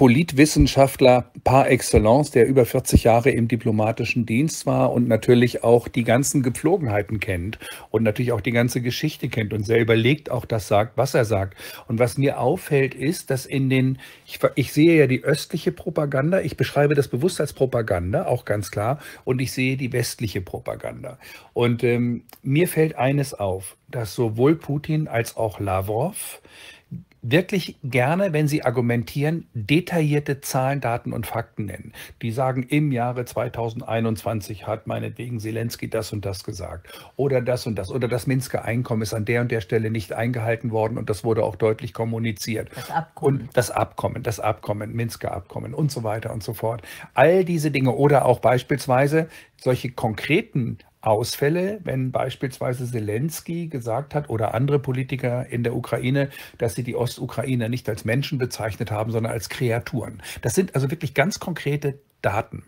Politwissenschaftler par excellence, der über 40 Jahre im diplomatischen Dienst war und natürlich auch die ganzen Gepflogenheiten kennt und natürlich auch die ganze Geschichte kennt und sehr überlegt auch das sagt, was er sagt. Und was mir auffällt, ist, dass in den, ich, ich sehe ja die östliche Propaganda, ich beschreibe das bewusst als Propaganda, auch ganz klar, und ich sehe die westliche Propaganda. Und ähm, mir fällt eines auf, dass sowohl Putin als auch Lavrov, wirklich gerne, wenn sie argumentieren, detaillierte Zahlen, Daten und Fakten nennen. Die sagen, im Jahre 2021 hat meinetwegen Zelensky das und das gesagt oder das und das oder das Minsker Einkommen ist an der und der Stelle nicht eingehalten worden und das wurde auch deutlich kommuniziert. Das Abkommen. Und das Abkommen, das Abkommen, Minsker Abkommen und so weiter und so fort. All diese Dinge oder auch beispielsweise solche konkreten Ausfälle, wenn beispielsweise Zelensky gesagt hat oder andere Politiker in der Ukraine, dass sie die Ostukrainer nicht als Menschen bezeichnet haben, sondern als Kreaturen. Das sind also wirklich ganz konkrete Daten.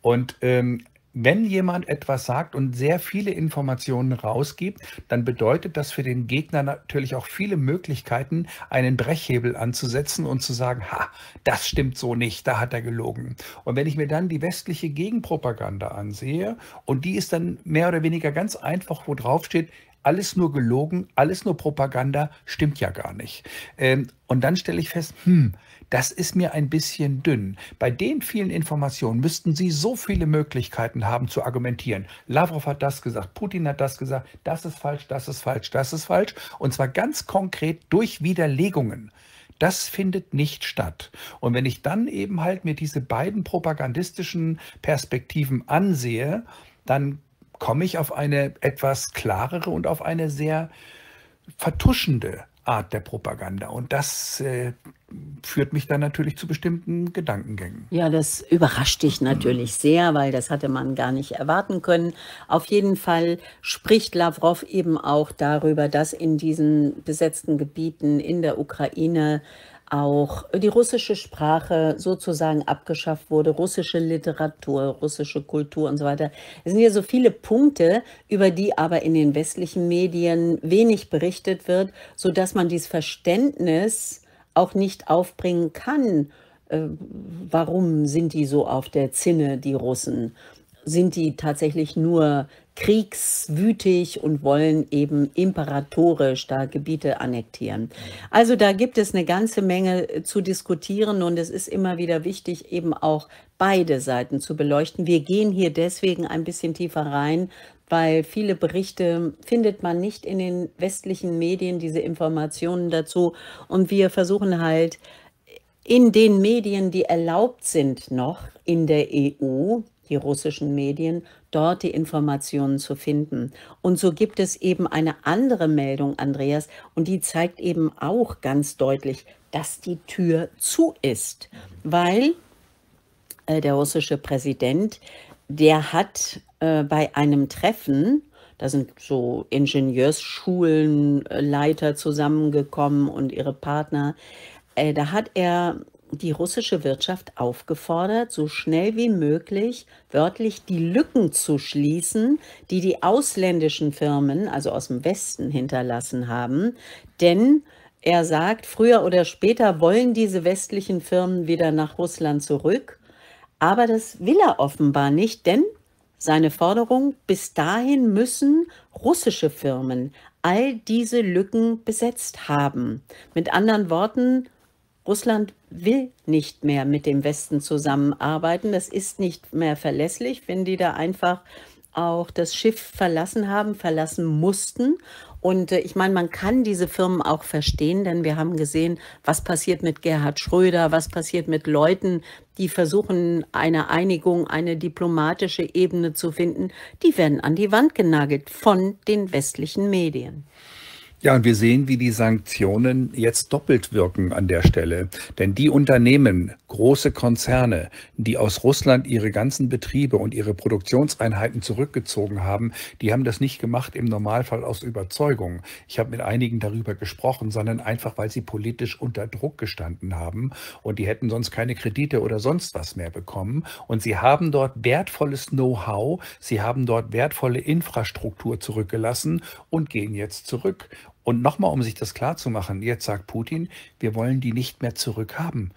Und ähm, wenn jemand etwas sagt und sehr viele Informationen rausgibt, dann bedeutet das für den Gegner natürlich auch viele Möglichkeiten, einen Brechhebel anzusetzen und zu sagen, ha, das stimmt so nicht, da hat er gelogen. Und wenn ich mir dann die westliche Gegenpropaganda ansehe, und die ist dann mehr oder weniger ganz einfach, wo drauf steht, alles nur gelogen, alles nur Propaganda, stimmt ja gar nicht. Ähm, und dann stelle ich fest, hm, das ist mir ein bisschen dünn. Bei den vielen Informationen müssten Sie so viele Möglichkeiten haben zu argumentieren. Lavrov hat das gesagt, Putin hat das gesagt, das ist falsch, das ist falsch, das ist falsch. Und zwar ganz konkret durch Widerlegungen. Das findet nicht statt. Und wenn ich dann eben halt mir diese beiden propagandistischen Perspektiven ansehe, dann komme ich auf eine etwas klarere und auf eine sehr vertuschende Art der Propaganda. Und das äh, führt mich dann natürlich zu bestimmten Gedankengängen. Ja, das überrascht dich natürlich mhm. sehr, weil das hatte man gar nicht erwarten können. Auf jeden Fall spricht Lavrov eben auch darüber, dass in diesen besetzten Gebieten in der Ukraine auch die russische Sprache sozusagen abgeschafft wurde, russische Literatur, russische Kultur und so weiter. Es sind ja so viele Punkte, über die aber in den westlichen Medien wenig berichtet wird, sodass man dieses Verständnis auch nicht aufbringen kann. Äh, warum sind die so auf der Zinne, die Russen? Sind die tatsächlich nur kriegswütig und wollen eben imperatorisch da Gebiete annektieren. Also da gibt es eine ganze Menge äh, zu diskutieren und es ist immer wieder wichtig, eben auch beide Seiten zu beleuchten. Wir gehen hier deswegen ein bisschen tiefer rein, weil viele Berichte findet man nicht in den westlichen Medien, diese Informationen dazu. Und wir versuchen halt äh, in den Medien, die erlaubt sind noch in der EU, die russischen Medien, dort die Informationen zu finden. Und so gibt es eben eine andere Meldung, Andreas, und die zeigt eben auch ganz deutlich, dass die Tür zu ist, weil äh, der russische Präsident, der hat äh, bei einem Treffen da sind so Ingenieursschulenleiter äh, zusammengekommen und ihre Partner. Äh, da hat er die russische Wirtschaft aufgefordert, so schnell wie möglich wörtlich die Lücken zu schließen, die die ausländischen Firmen, also aus dem Westen, hinterlassen haben. Denn er sagt, früher oder später wollen diese westlichen Firmen wieder nach Russland zurück. Aber das will er offenbar nicht, denn seine Forderung, bis dahin müssen russische Firmen all diese Lücken besetzt haben. Mit anderen Worten, Russland will nicht mehr mit dem Westen zusammenarbeiten. Das ist nicht mehr verlässlich, wenn die da einfach auch das Schiff verlassen haben, verlassen mussten. Und äh, ich meine, man kann diese Firmen auch verstehen, denn wir haben gesehen, was passiert mit Gerhard Schröder, was passiert mit Leuten, die versuchen, eine Einigung, eine diplomatische Ebene zu finden. Die werden an die Wand genagelt von den westlichen Medien. Ja, und wir sehen, wie die Sanktionen jetzt doppelt wirken an der Stelle. Denn die Unternehmen, große Konzerne, die aus Russland ihre ganzen Betriebe und ihre Produktionseinheiten zurückgezogen haben, die haben das nicht gemacht im Normalfall aus Überzeugung. Ich habe mit einigen darüber gesprochen, sondern einfach, weil sie politisch unter Druck gestanden haben und die hätten sonst keine Kredite oder sonst was mehr bekommen. Und sie haben dort wertvolles Know-how, sie haben dort wertvolle Infrastruktur zurückgelassen und gehen jetzt zurück. Und nochmal, um sich das klarzumachen, jetzt sagt Putin, wir wollen die nicht mehr zurückhaben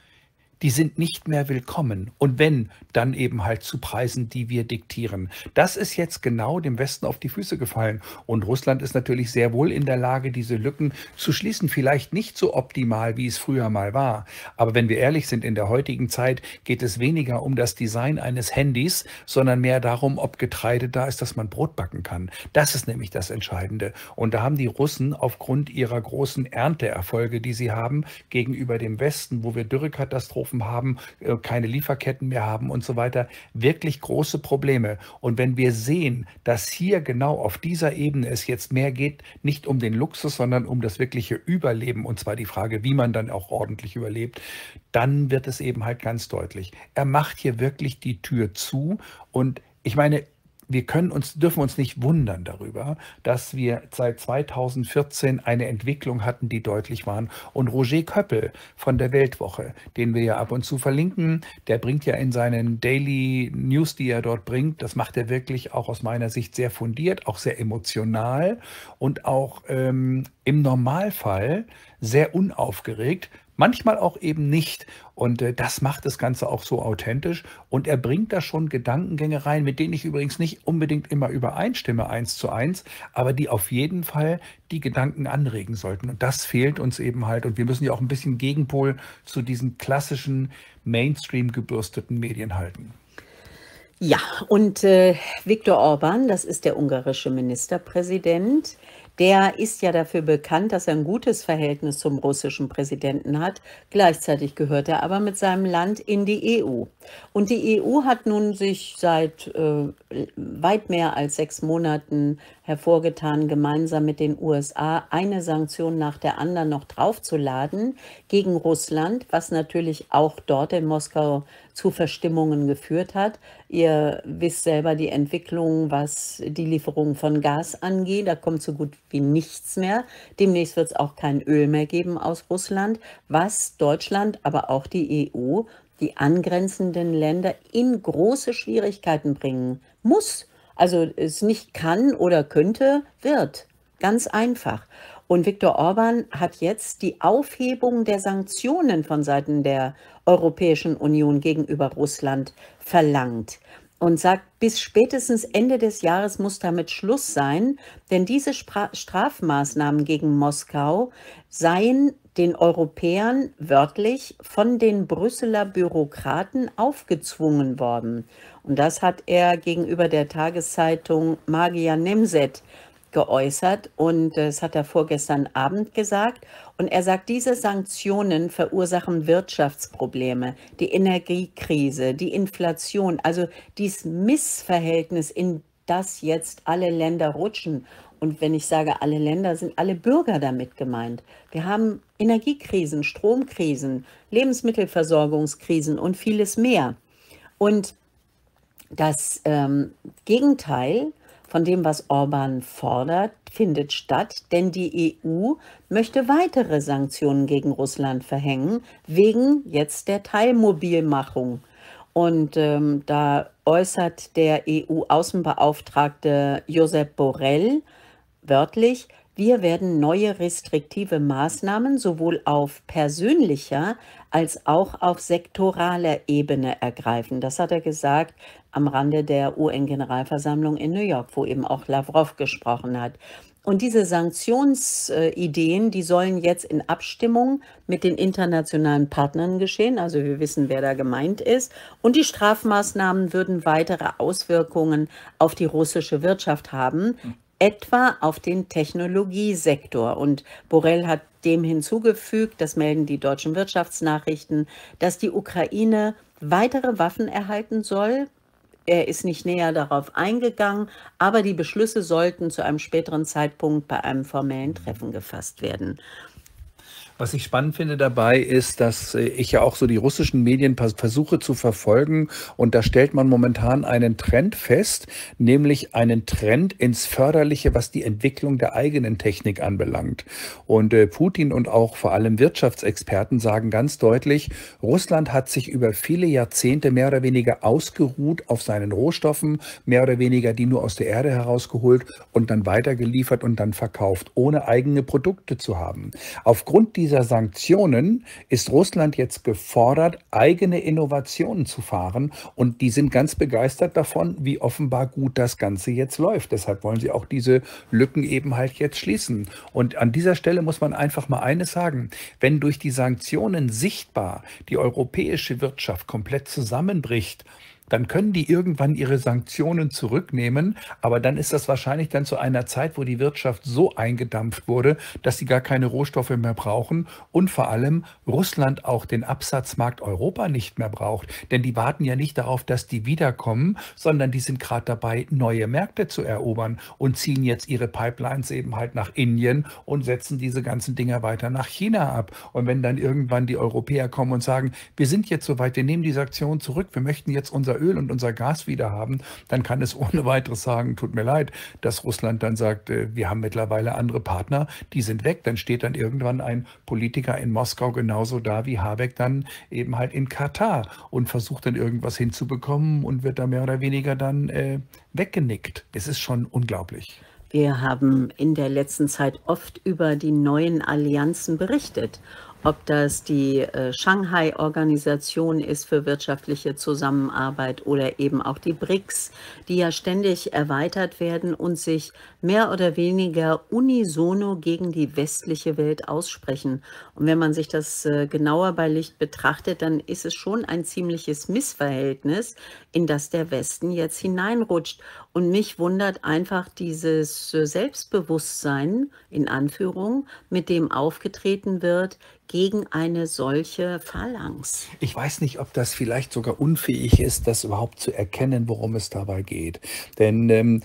die sind nicht mehr willkommen. Und wenn, dann eben halt zu Preisen, die wir diktieren. Das ist jetzt genau dem Westen auf die Füße gefallen. Und Russland ist natürlich sehr wohl in der Lage, diese Lücken zu schließen. Vielleicht nicht so optimal, wie es früher mal war. Aber wenn wir ehrlich sind, in der heutigen Zeit geht es weniger um das Design eines Handys, sondern mehr darum, ob Getreide da ist, dass man Brot backen kann. Das ist nämlich das Entscheidende. Und da haben die Russen aufgrund ihrer großen Ernteerfolge, die sie haben, gegenüber dem Westen, wo wir Dürrekatastrophen Katastrophen haben, äh, keine Lieferketten mehr haben und so weiter. Wirklich große Probleme. Und wenn wir sehen, dass hier genau auf dieser Ebene es jetzt mehr geht, nicht um den Luxus, sondern um das wirkliche Überleben und zwar die Frage, wie man dann auch ordentlich überlebt, dann wird es eben halt ganz deutlich. Er macht hier wirklich die Tür zu und ich meine, wir können uns, dürfen uns nicht wundern darüber, dass wir seit 2014 eine Entwicklung hatten, die deutlich waren. Und Roger Köppel von der Weltwoche, den wir ja ab und zu verlinken, der bringt ja in seinen Daily News, die er dort bringt, das macht er wirklich auch aus meiner Sicht sehr fundiert, auch sehr emotional und auch ähm, im Normalfall sehr unaufgeregt, manchmal auch eben nicht. Und äh, das macht das Ganze auch so authentisch. Und er bringt da schon Gedankengänge rein, mit denen ich übrigens nicht unbedingt immer übereinstimme, eins zu eins, aber die auf jeden Fall die Gedanken anregen sollten. Und das fehlt uns eben halt. Und wir müssen ja auch ein bisschen Gegenpol zu diesen klassischen Mainstream gebürsteten Medien halten. Ja, und äh, Viktor Orban, das ist der ungarische Ministerpräsident, der ist ja dafür bekannt, dass er ein gutes Verhältnis zum russischen Präsidenten hat. Gleichzeitig gehört er aber mit seinem Land in die EU. Und die EU hat nun sich seit äh, weit mehr als sechs Monaten hervorgetan, gemeinsam mit den USA eine Sanktion nach der anderen noch draufzuladen gegen Russland, was natürlich auch dort in Moskau zu Verstimmungen geführt hat. Ihr wisst selber die Entwicklung, was die Lieferung von Gas angeht. Da kommt so gut wie nichts mehr. Demnächst wird es auch kein Öl mehr geben aus Russland, was Deutschland, aber auch die EU die angrenzenden Länder in große Schwierigkeiten bringen muss, also es nicht kann oder könnte, wird. Ganz einfach. Und Viktor Orban hat jetzt die Aufhebung der Sanktionen von Seiten der Europäischen Union gegenüber Russland verlangt und sagt, bis spätestens Ende des Jahres muss damit Schluss sein, denn diese Strafmaßnahmen gegen Moskau seien den Europäern wörtlich von den Brüsseler Bürokraten aufgezwungen worden. Und das hat er gegenüber der Tageszeitung Magia Nemzet geäußert und das hat er vorgestern Abend gesagt. Und er sagt, diese Sanktionen verursachen Wirtschaftsprobleme, die Energiekrise, die Inflation, also dieses Missverhältnis, in das jetzt alle Länder rutschen und wenn ich sage alle Länder, sind alle Bürger damit gemeint. Wir haben Energiekrisen, Stromkrisen, Lebensmittelversorgungskrisen und vieles mehr. Und das ähm, Gegenteil von dem, was Orban fordert, findet statt, denn die EU möchte weitere Sanktionen gegen Russland verhängen, wegen jetzt der Teilmobilmachung. Und ähm, da äußert der EU-Außenbeauftragte Josep Borrell, Wörtlich, wir werden neue restriktive Maßnahmen sowohl auf persönlicher als auch auf sektoraler Ebene ergreifen. Das hat er gesagt am Rande der UN-Generalversammlung in New York, wo eben auch Lavrov gesprochen hat. Und diese Sanktionsideen, die sollen jetzt in Abstimmung mit den internationalen Partnern geschehen. Also wir wissen, wer da gemeint ist. Und die Strafmaßnahmen würden weitere Auswirkungen auf die russische Wirtschaft haben, etwa auf den Technologiesektor. Und Borrell hat dem hinzugefügt, das melden die deutschen Wirtschaftsnachrichten, dass die Ukraine weitere Waffen erhalten soll. Er ist nicht näher darauf eingegangen, aber die Beschlüsse sollten zu einem späteren Zeitpunkt bei einem formellen Treffen gefasst werden. Was ich spannend finde dabei ist, dass äh, ich ja auch so die russischen Medien versuche zu verfolgen und da stellt man momentan einen Trend fest, nämlich einen Trend ins Förderliche, was die Entwicklung der eigenen Technik anbelangt. Und äh, Putin und auch vor allem Wirtschaftsexperten sagen ganz deutlich, Russland hat sich über viele Jahrzehnte mehr oder weniger ausgeruht auf seinen Rohstoffen, mehr oder weniger die nur aus der Erde herausgeholt und dann weitergeliefert und dann verkauft, ohne eigene Produkte zu haben. Aufgrund dieser dieser Sanktionen ist Russland jetzt gefordert, eigene Innovationen zu fahren. Und die sind ganz begeistert davon, wie offenbar gut das Ganze jetzt läuft. Deshalb wollen sie auch diese Lücken eben halt jetzt schließen. Und an dieser Stelle muss man einfach mal eines sagen. Wenn durch die Sanktionen sichtbar die europäische Wirtschaft komplett zusammenbricht dann können die irgendwann ihre Sanktionen zurücknehmen, aber dann ist das wahrscheinlich dann zu einer Zeit, wo die Wirtschaft so eingedampft wurde, dass sie gar keine Rohstoffe mehr brauchen und vor allem Russland auch den Absatzmarkt Europa nicht mehr braucht, denn die warten ja nicht darauf, dass die wiederkommen, sondern die sind gerade dabei, neue Märkte zu erobern und ziehen jetzt ihre Pipelines eben halt nach Indien und setzen diese ganzen Dinger weiter nach China ab. Und wenn dann irgendwann die Europäer kommen und sagen, wir sind jetzt soweit, wir nehmen die Sanktionen zurück, wir möchten jetzt unser Öl und unser Gas wieder haben, dann kann es ohne weiteres sagen, tut mir leid, dass Russland dann sagt, äh, wir haben mittlerweile andere Partner, die sind weg. Dann steht dann irgendwann ein Politiker in Moskau genauso da wie Habeck dann eben halt in Katar und versucht dann irgendwas hinzubekommen und wird da mehr oder weniger dann äh, weggenickt. Es ist schon unglaublich. Wir haben in der letzten Zeit oft über die neuen Allianzen berichtet ob das die äh, Shanghai-Organisation ist für wirtschaftliche Zusammenarbeit oder eben auch die BRICS, die ja ständig erweitert werden und sich mehr oder weniger unisono gegen die westliche Welt aussprechen. Und wenn man sich das äh, genauer bei Licht betrachtet, dann ist es schon ein ziemliches Missverhältnis, in das der Westen jetzt hineinrutscht. Und mich wundert einfach dieses äh, Selbstbewusstsein, in Anführung, mit dem aufgetreten wird, gegen eine solche Phalanx. Ich weiß nicht, ob das vielleicht sogar unfähig ist, das überhaupt zu erkennen, worum es dabei geht. Denn ähm,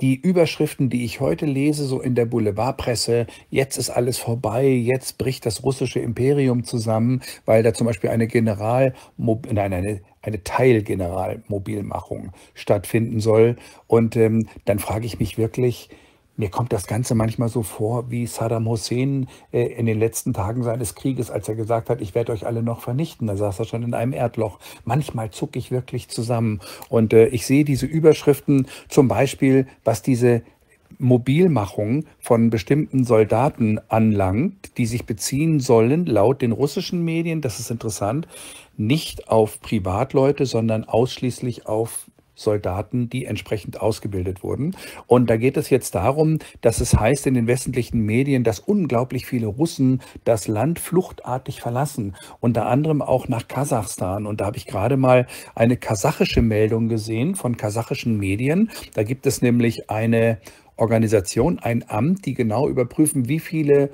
die Überschriften, die ich heute lese, so in der Boulevardpresse, jetzt ist alles vorbei, jetzt bricht das russische Imperium zusammen, weil da zum Beispiel eine General, nein, eine eine Teilgeneralmobilmachung stattfinden soll. Und ähm, dann frage ich mich wirklich, mir kommt das Ganze manchmal so vor wie Saddam Hussein äh, in den letzten Tagen seines Krieges, als er gesagt hat, ich werde euch alle noch vernichten. Da saß er schon in einem Erdloch. Manchmal zucke ich wirklich zusammen. Und äh, ich sehe diese Überschriften zum Beispiel, was diese Mobilmachung von bestimmten Soldaten anlangt, die sich beziehen sollen, laut den russischen Medien, das ist interessant, nicht auf Privatleute, sondern ausschließlich auf Soldaten, die entsprechend ausgebildet wurden. Und da geht es jetzt darum, dass es heißt in den westlichen Medien, dass unglaublich viele Russen das Land fluchtartig verlassen, unter anderem auch nach Kasachstan. Und da habe ich gerade mal eine kasachische Meldung gesehen von kasachischen Medien. Da gibt es nämlich eine Organisation, ein Amt, die genau überprüfen, wie viele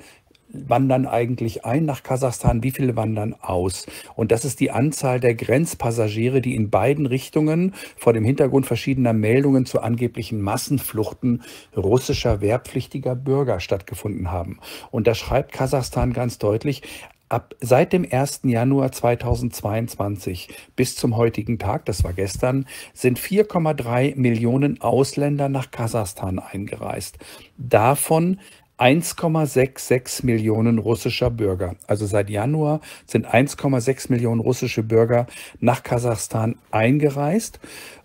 wandern eigentlich ein nach Kasachstan, wie viele wandern aus. Und das ist die Anzahl der Grenzpassagiere, die in beiden Richtungen vor dem Hintergrund verschiedener Meldungen zu angeblichen Massenfluchten russischer wehrpflichtiger Bürger stattgefunden haben. Und da schreibt Kasachstan ganz deutlich, Ab seit dem 1. Januar 2022 bis zum heutigen Tag, das war gestern, sind 4,3 Millionen Ausländer nach Kasachstan eingereist. Davon 1,66 Millionen russischer Bürger. Also seit Januar sind 1,6 Millionen russische Bürger nach Kasachstan eingereist.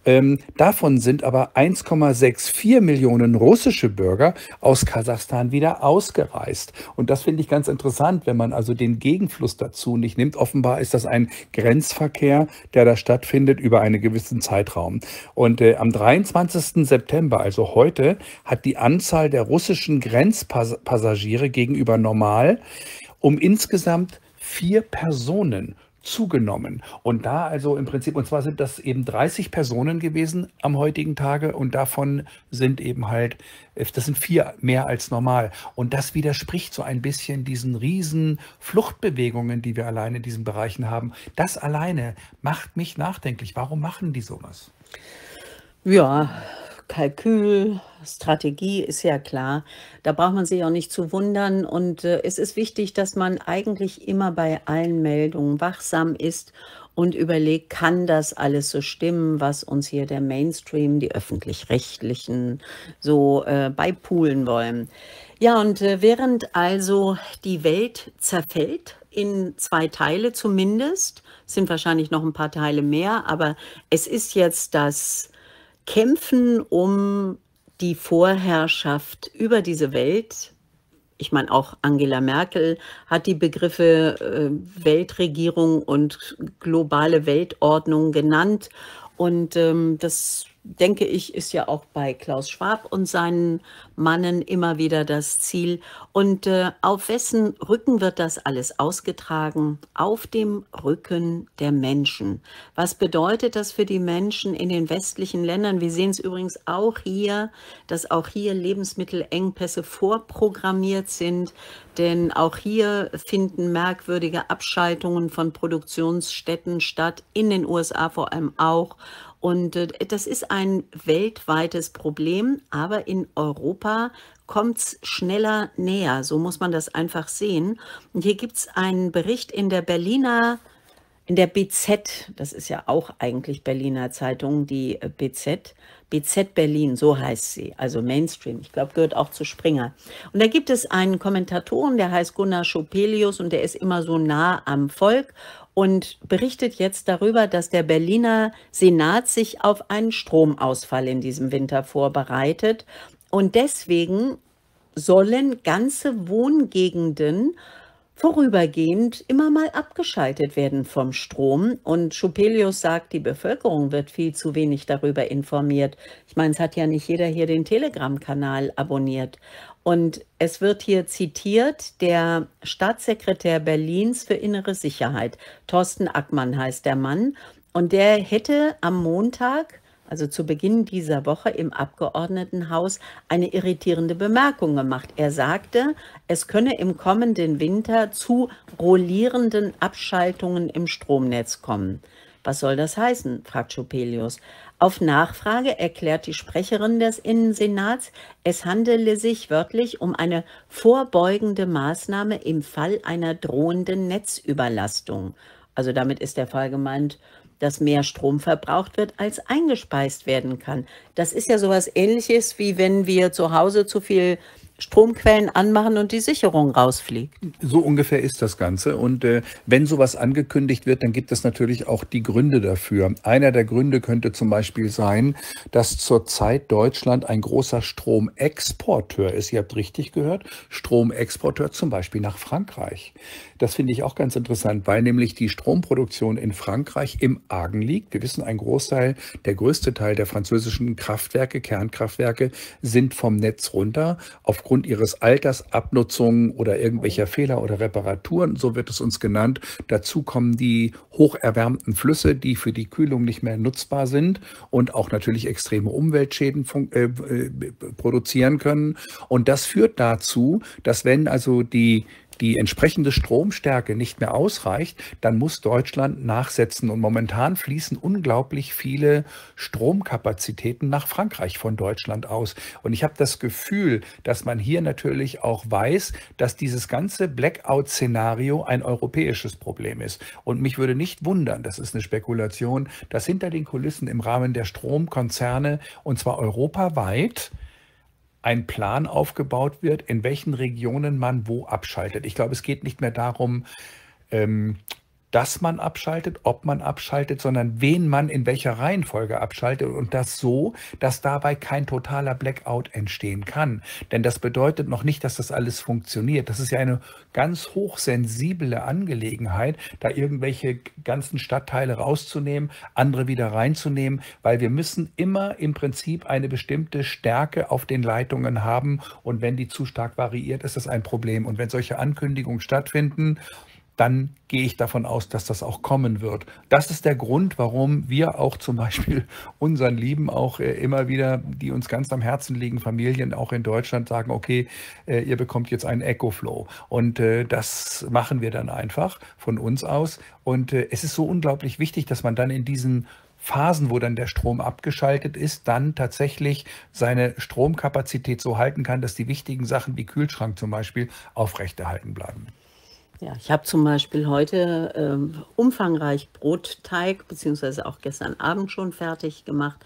Ähm, davon sind aber 1,64 Millionen russische Bürger aus Kasachstan wieder ausgereist. Und das finde ich ganz interessant, wenn man also den Gegenfluss dazu nicht nimmt. Offenbar ist das ein Grenzverkehr, der da stattfindet über einen gewissen Zeitraum. Und äh, am 23. September, also heute, hat die Anzahl der russischen Grenzpassagiere gegenüber normal um insgesamt vier Personen zugenommen. Und da also im Prinzip, und zwar sind das eben 30 Personen gewesen am heutigen Tage und davon sind eben halt, äh, das sind vier mehr als normal. Und das widerspricht so ein bisschen diesen riesen Fluchtbewegungen, die wir alleine in diesen Bereichen haben. Das alleine macht mich nachdenklich. Warum machen die sowas? Ja, Kalkül, Strategie ist ja klar. Da braucht man sich auch nicht zu wundern. Und äh, es ist wichtig, dass man eigentlich immer bei allen Meldungen wachsam ist und überlegt, kann das alles so stimmen, was uns hier der Mainstream, die öffentlich-rechtlichen so äh, beipulen wollen. Ja, und äh, während also die Welt zerfällt, in zwei Teile zumindest, sind wahrscheinlich noch ein paar Teile mehr, aber es ist jetzt das kämpfen um die Vorherrschaft über diese Welt. Ich meine, auch Angela Merkel hat die Begriffe äh, Weltregierung und globale Weltordnung genannt. Und ähm, das denke ich, ist ja auch bei Klaus Schwab und seinen Mannen immer wieder das Ziel. Und äh, auf wessen Rücken wird das alles ausgetragen? Auf dem Rücken der Menschen. Was bedeutet das für die Menschen in den westlichen Ländern? Wir sehen es übrigens auch hier, dass auch hier Lebensmittelengpässe vorprogrammiert sind, denn auch hier finden merkwürdige Abschaltungen von Produktionsstätten statt, in den USA vor allem auch. Und äh, das ist ein weltweites Problem, aber in Europa kommt es schneller näher. So muss man das einfach sehen. Und hier gibt es einen Bericht in der Berliner in der BZ, das ist ja auch eigentlich Berliner Zeitung, die äh, BZ, BZ Berlin, so heißt sie, also Mainstream, ich glaube, gehört auch zu Springer. Und da gibt es einen Kommentatoren, der heißt Gunnar Schopelius und der ist immer so nah am Volk und berichtet jetzt darüber, dass der Berliner Senat sich auf einen Stromausfall in diesem Winter vorbereitet. Und deswegen sollen ganze Wohngegenden vorübergehend immer mal abgeschaltet werden vom Strom. Und Schupelius sagt, die Bevölkerung wird viel zu wenig darüber informiert. Ich meine, es hat ja nicht jeder hier den Telegram-Kanal abonniert. Und es wird hier zitiert, der Staatssekretär Berlins für innere Sicherheit, Thorsten Ackmann heißt der Mann, und der hätte am Montag also zu Beginn dieser Woche im Abgeordnetenhaus, eine irritierende Bemerkung gemacht. Er sagte, es könne im kommenden Winter zu rollierenden Abschaltungen im Stromnetz kommen. Was soll das heißen? fragt Schopelius. Auf Nachfrage erklärt die Sprecherin des Innensenats, es handele sich wörtlich um eine vorbeugende Maßnahme im Fall einer drohenden Netzüberlastung. Also damit ist der Fall gemeint, dass mehr Strom verbraucht wird, als eingespeist werden kann. Das ist ja sowas ähnliches, wie wenn wir zu Hause zu viel Stromquellen anmachen und die Sicherung rausfliegt. So ungefähr ist das Ganze. Und äh, wenn sowas angekündigt wird, dann gibt es natürlich auch die Gründe dafür. Einer der Gründe könnte zum Beispiel sein, dass zurzeit Deutschland ein großer Stromexporteur ist. Ihr habt richtig gehört, Stromexporteur zum Beispiel nach Frankreich. Das finde ich auch ganz interessant, weil nämlich die Stromproduktion in Frankreich im Argen liegt. Wir wissen, ein Großteil, der größte Teil der französischen Kraftwerke, Kernkraftwerke, sind vom Netz runter aufgrund ihres Alters, Abnutzungen oder irgendwelcher Fehler oder Reparaturen, so wird es uns genannt. Dazu kommen die hocherwärmten Flüsse, die für die Kühlung nicht mehr nutzbar sind und auch natürlich extreme Umweltschäden äh, äh, produzieren können. Und das führt dazu, dass wenn also die die entsprechende Stromstärke nicht mehr ausreicht, dann muss Deutschland nachsetzen. Und momentan fließen unglaublich viele Stromkapazitäten nach Frankreich von Deutschland aus. Und ich habe das Gefühl, dass man hier natürlich auch weiß, dass dieses ganze Blackout-Szenario ein europäisches Problem ist. Und mich würde nicht wundern, das ist eine Spekulation, dass hinter den Kulissen im Rahmen der Stromkonzerne, und zwar europaweit, ein Plan aufgebaut wird, in welchen Regionen man wo abschaltet. Ich glaube, es geht nicht mehr darum, ähm, dass man abschaltet, ob man abschaltet, sondern wen man in welcher Reihenfolge abschaltet und das so, dass dabei kein totaler Blackout entstehen kann. Denn das bedeutet noch nicht, dass das alles funktioniert. Das ist ja eine ganz hochsensible Angelegenheit, da irgendwelche ganzen Stadtteile rauszunehmen, andere wieder reinzunehmen, weil wir müssen immer im Prinzip eine bestimmte Stärke auf den Leitungen haben und wenn die zu stark variiert, ist das ein Problem. Und wenn solche Ankündigungen stattfinden, dann gehe ich davon aus, dass das auch kommen wird. Das ist der Grund, warum wir auch zum Beispiel unseren Lieben auch äh, immer wieder, die uns ganz am Herzen liegen, Familien auch in Deutschland sagen, okay, äh, ihr bekommt jetzt einen Echo-Flow. Und äh, das machen wir dann einfach von uns aus. Und es ist so unglaublich wichtig, dass man dann in diesen Phasen, wo dann der Strom abgeschaltet ist, dann tatsächlich seine Stromkapazität so halten kann, dass die wichtigen Sachen wie Kühlschrank zum Beispiel aufrechterhalten bleiben. Ja, ich habe zum Beispiel heute ähm, umfangreich Brotteig, beziehungsweise auch gestern Abend schon fertig gemacht,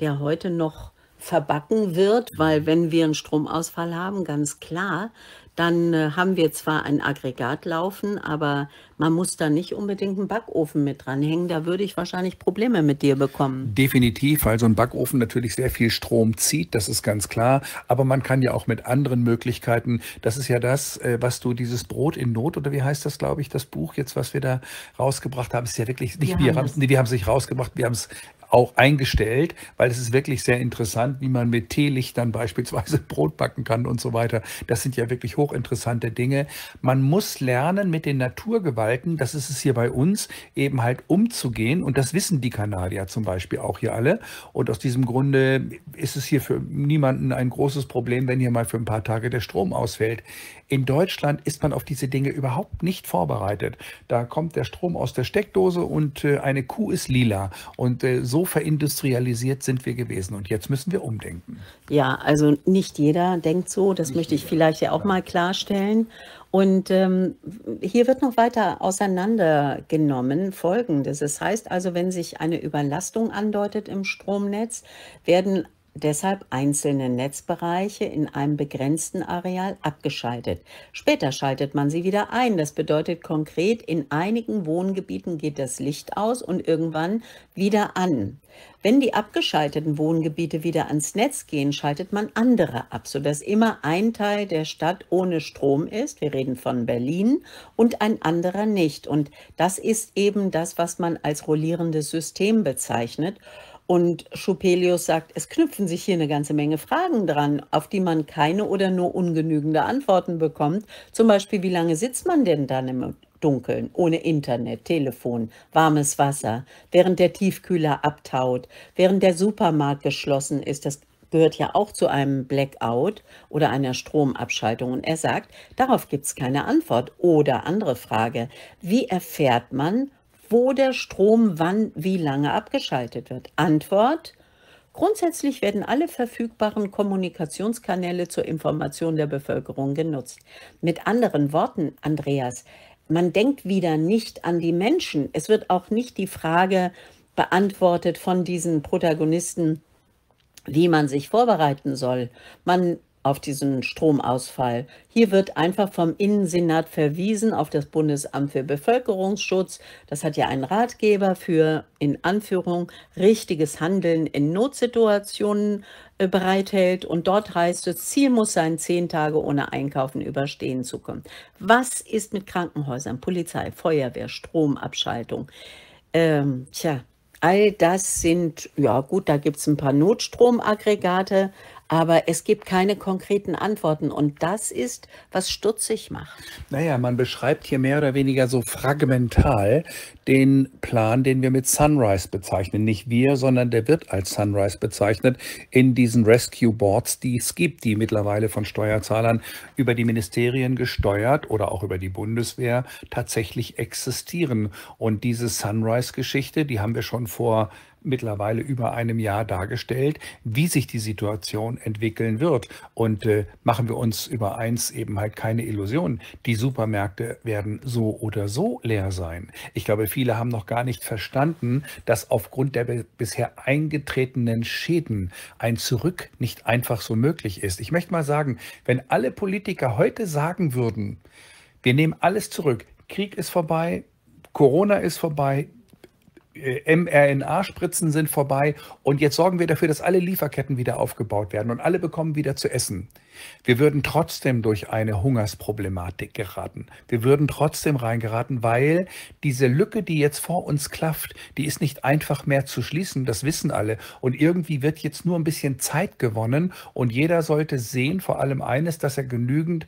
der heute noch verbacken wird, mhm. weil wenn wir einen Stromausfall haben, ganz klar, dann äh, haben wir zwar ein Aggregat laufen, aber man muss da nicht unbedingt einen Backofen mit dranhängen. Da würde ich wahrscheinlich Probleme mit dir bekommen. Definitiv, weil so ein Backofen natürlich sehr viel Strom zieht, das ist ganz klar. Aber man kann ja auch mit anderen Möglichkeiten, das ist ja das, äh, was du dieses Brot in Not oder wie heißt das, glaube ich, das Buch jetzt, was wir da rausgebracht haben, ist ja wirklich nicht wir, wir haben es nee, nicht rausgebracht, wir haben es auch eingestellt, weil es ist wirklich sehr interessant, wie man mit Teelichtern beispielsweise *laughs* Brot backen kann und so weiter. Das sind ja wirklich hochinteressante Dinge. Man muss lernen, mit den Naturgewalten halten, das ist es hier bei uns, eben halt umzugehen. Und das wissen die Kanadier zum Beispiel auch hier alle. Und aus diesem Grunde ist es hier für niemanden ein großes Problem, wenn hier mal für ein paar Tage der Strom ausfällt. In Deutschland ist man auf diese Dinge überhaupt nicht vorbereitet. Da kommt der Strom aus der Steckdose und äh, eine Kuh ist lila. Und äh, so verindustrialisiert sind wir gewesen. Und jetzt müssen wir umdenken. Ja, also nicht jeder denkt so. Das nicht möchte ich jeder. vielleicht ja auch ja. mal klarstellen. Und ähm, hier wird noch weiter auseinandergenommen Folgendes. Das heißt also, wenn sich eine Überlastung andeutet im Stromnetz, werden deshalb einzelne Netzbereiche in einem begrenzten Areal abgeschaltet. Später schaltet man sie wieder ein. Das bedeutet konkret, in einigen Wohngebieten geht das Licht aus und irgendwann wieder an. Wenn die abgeschalteten Wohngebiete wieder ans Netz gehen, schaltet man andere ab, sodass immer ein Teil der Stadt ohne Strom ist, wir reden von Berlin, und ein anderer nicht. Und das ist eben das, was man als rollierendes System bezeichnet. Und Schopelius sagt, es knüpfen sich hier eine ganze Menge Fragen dran, auf die man keine oder nur ungenügende Antworten bekommt. Zum Beispiel, wie lange sitzt man denn dann im Dunkeln, ohne Internet, Telefon, warmes Wasser, während der Tiefkühler abtaut, während der Supermarkt geschlossen ist, das gehört ja auch zu einem Blackout oder einer Stromabschaltung. Und er sagt, darauf gibt es keine Antwort. Oder andere Frage, wie erfährt man, wo der Strom wann wie lange abgeschaltet wird. Antwort Grundsätzlich werden alle verfügbaren Kommunikationskanäle zur Information der Bevölkerung genutzt. Mit anderen Worten, Andreas, man denkt wieder nicht an die Menschen. Es wird auch nicht die Frage beantwortet von diesen Protagonisten, wie man sich vorbereiten soll. Man auf diesen Stromausfall. Hier wird einfach vom Innensenat verwiesen auf das Bundesamt für Bevölkerungsschutz. Das hat ja einen Ratgeber für, in Anführung, richtiges Handeln in Notsituationen äh, bereithält. Und dort heißt es, Ziel muss sein, zehn Tage ohne Einkaufen überstehen zu können. Was ist mit Krankenhäusern, Polizei, Feuerwehr, Stromabschaltung? Ähm, tja, all das sind, ja gut, da gibt es ein paar Notstromaggregate. Aber es gibt keine konkreten Antworten. Und das ist, was stutzig macht. Naja, man beschreibt hier mehr oder weniger so fragmental den Plan, den wir mit Sunrise bezeichnen. Nicht wir, sondern der wird als Sunrise bezeichnet in diesen Rescue Boards, die es gibt, die mittlerweile von Steuerzahlern über die Ministerien gesteuert oder auch über die Bundeswehr tatsächlich existieren. Und diese Sunrise-Geschichte, die haben wir schon vor mittlerweile über einem Jahr dargestellt, wie sich die Situation entwickeln wird. Und äh, machen wir uns über eins eben halt keine Illusionen. Die Supermärkte werden so oder so leer sein. Ich glaube, viele haben noch gar nicht verstanden, dass aufgrund der bisher eingetretenen Schäden ein Zurück nicht einfach so möglich ist. Ich möchte mal sagen, wenn alle Politiker heute sagen würden, wir nehmen alles zurück, Krieg ist vorbei, Corona ist vorbei, äh, mRNA-Spritzen sind vorbei und jetzt sorgen wir dafür, dass alle Lieferketten wieder aufgebaut werden und alle bekommen wieder zu essen. Wir würden trotzdem durch eine Hungersproblematik geraten. Wir würden trotzdem reingeraten, weil diese Lücke, die jetzt vor uns klafft, die ist nicht einfach mehr zu schließen, das wissen alle. Und irgendwie wird jetzt nur ein bisschen Zeit gewonnen und jeder sollte sehen, vor allem eines, dass er genügend